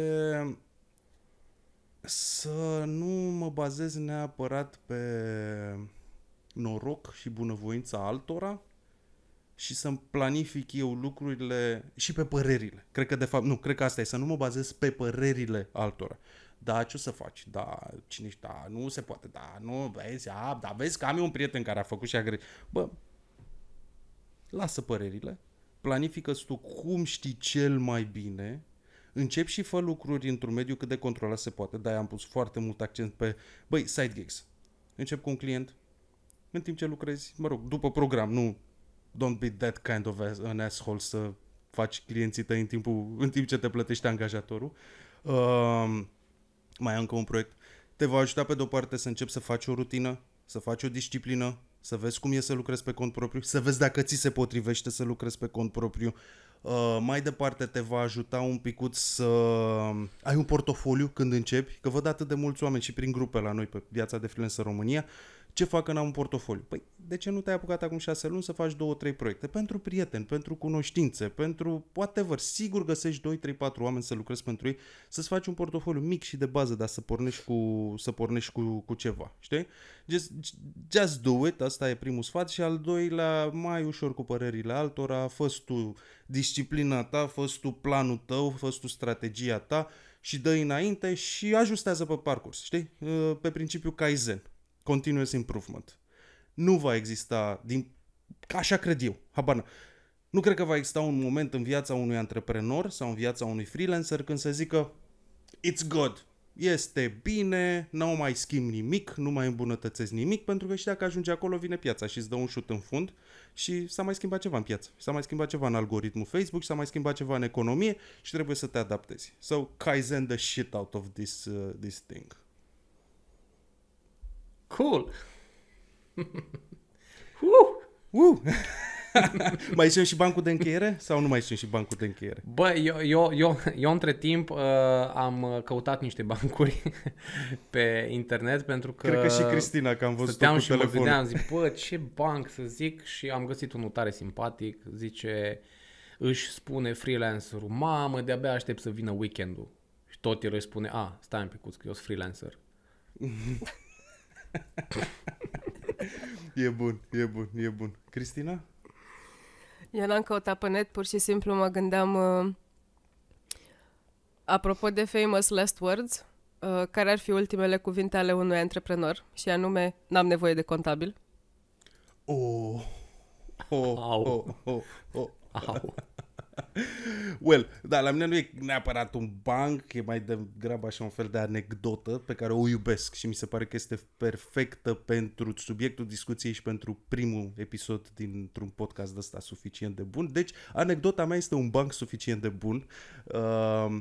să nu mă bazez neapărat pe noroc și bunăvoința altora și să-mi planific eu lucrurile și pe părerile. Cred că de fapt, nu, cred că asta e, să nu mă bazez pe părerile altora. Uh, da, ce o să faci? Da, cine știe, Da, nu se poate, da, nu, vezi, a, da, vezi că am eu un prieten care a făcut și a greșit. Bă, lasă părerile, planifică tu cum știi cel mai bine, încep și fă lucruri într-un mediu cât de controlat se poate. Da, am pus foarte mult accent pe, băi, side gigs. Încep cu un client, în timp ce lucrezi, mă rog, după program, nu don't be that kind of an asshole să faci clienții tăi în, timpul, în timp ce te plătește angajatorul. Uh, mai am încă un proiect, te va ajuta pe de-o parte să începi să faci o rutină, să faci o disciplină, să vezi cum e să lucrezi pe cont propriu, să vezi dacă ți se potrivește să lucrezi pe cont propriu. Uh, mai departe te va ajuta un picut să ai un portofoliu când începi, că văd atât de mulți oameni și prin grupe la noi pe viața de freelancer România, uh, ce fac când am un portofoliu? Păi, de ce nu te-ai apucat acum șase luni să faci două, trei proiecte? Pentru prieteni, pentru cunoștințe, pentru whatever. Sigur găsești 2, 3, 4 oameni să lucrezi pentru ei, să-ți faci un portofoliu mic și de bază, dar să pornești cu, să pornești cu, cu ceva, știi? Just, just do it, asta e primul sfat și al doilea, mai ușor cu părerile altora, fă tu disciplina ta, fă tu planul tău, fă tu strategia ta și dă înainte și ajustează pe parcurs, știi? Pe principiu Kaizen continuous improvement. Nu va exista, din, așa cred eu, habar nu cred că va exista un moment în viața unui antreprenor sau în viața unui freelancer când să zică It's good, este bine, nu mai schimb nimic, nu mai îmbunătățesc nimic, pentru că și dacă ajunge acolo vine piața și îți dă un șut în fund și s-a mai schimbat ceva în piață, s-a mai schimbat ceva în algoritmul Facebook, s-a mai schimbat ceva în economie și trebuie să te adaptezi. So, Kaizen the shit out of this, uh, this thing. Cool! uh! Uh! mai sunt și bancul de încheiere sau nu mai sunt și bancul de încheiere? Bă, eu, eu, eu, eu între timp uh, am căutat niște bancuri pe internet pentru că... Cred că și Cristina, că am văzut cu și telefonul. mă zic, bă, ce banc să zic? Și am găsit unul tare simpatic, zice, își spune freelancerul, mamă, de-abia aștept să vină weekendul. Și tot el îi spune, a, stai un pic, că eu sunt freelancer. e bun, e bun, e bun. Cristina? Eu n-am căutat pe net, pur și simplu mă gândeam... Uh, apropo de famous last words, uh, care ar fi ultimele cuvinte ale unui antreprenor? Și anume, n-am nevoie de contabil. Oh. Oh, Oh! Oh, oh, oh well, da, la mine nu e neapărat un banc, e mai degrabă așa un fel de anecdotă pe care o iubesc și mi se pare că este perfectă pentru subiectul discuției și pentru primul episod dintr-un podcast de ăsta suficient de bun. Deci, anecdota mea este un banc suficient de bun. Uh,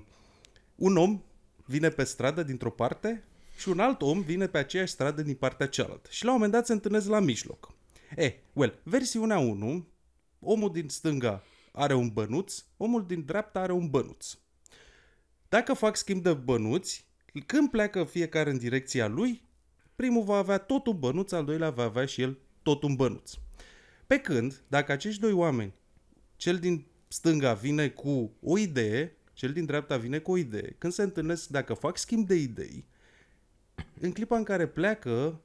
un om vine pe stradă dintr-o parte și un alt om vine pe aceeași stradă din partea cealaltă. Și la un moment dat se întâlnesc la mijloc. E, eh, well, versiunea 1, omul din stânga are un bănuț, omul din dreapta are un bănuț. Dacă fac schimb de bănuți, când pleacă fiecare în direcția lui, primul va avea tot un bănuț, al doilea va avea și el tot un bănuț. Pe când, dacă acești doi oameni, cel din stânga vine cu o idee, cel din dreapta vine cu o idee, când se întâlnesc, dacă fac schimb de idei, în clipa în care pleacă,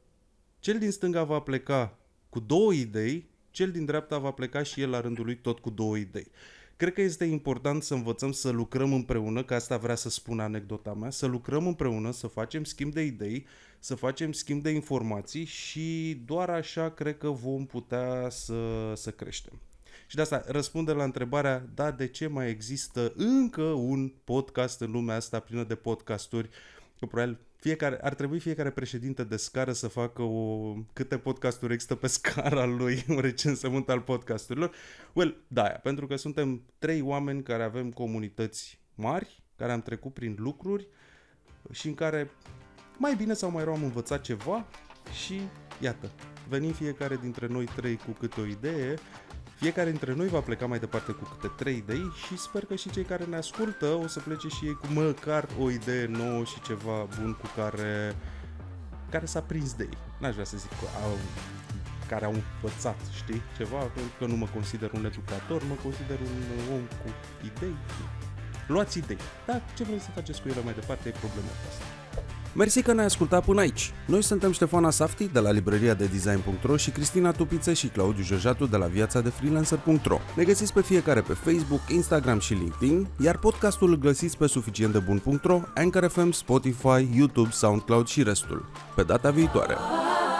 cel din stânga va pleca cu două idei, cel din dreapta va pleca și el la rândul lui tot cu două idei. Cred că este important să învățăm să lucrăm împreună, că asta vrea să spun anecdota mea, să lucrăm împreună, să facem schimb de idei, să facem schimb de informații și doar așa cred că vom putea să, să creștem. Și de asta răspunde la întrebarea, da, de ce mai există încă un podcast în lumea asta plină de podcasturi? Că probabil fiecare, ar trebui fiecare președinte de scară să facă o, câte podcasturi există pe scara lui, un recensământ al podcasturilor. Well, da, pentru că suntem trei oameni care avem comunități mari, care am trecut prin lucruri și în care mai bine sau mai rău am învățat ceva și iată, venim fiecare dintre noi trei cu câte o idee fiecare dintre noi va pleca mai departe cu câte 3 idei și sper că și cei care ne ascultă o să plece și ei cu măcar o idee nouă și ceva bun cu care care s-a prins de ei. N-aș vrea să zic că au, care au învățat, știi, ceva, pentru că nu mă consider un educator, mă consider un om cu idei. Luați idei, dar ce vreți să faceți cu ele mai departe e problema asta. Mersi că ne-ai ascultat până aici. Noi suntem Ștefana Safti de la libreria de design.ro și Cristina Tupiță și Claudiu Jojatu de la viața de freelancer.ro. Ne găsiți pe fiecare pe Facebook, Instagram și LinkedIn, iar podcastul îl găsiți pe suficientdebun.ro, Anchor FM, Spotify, YouTube, SoundCloud și restul. Pe data viitoare!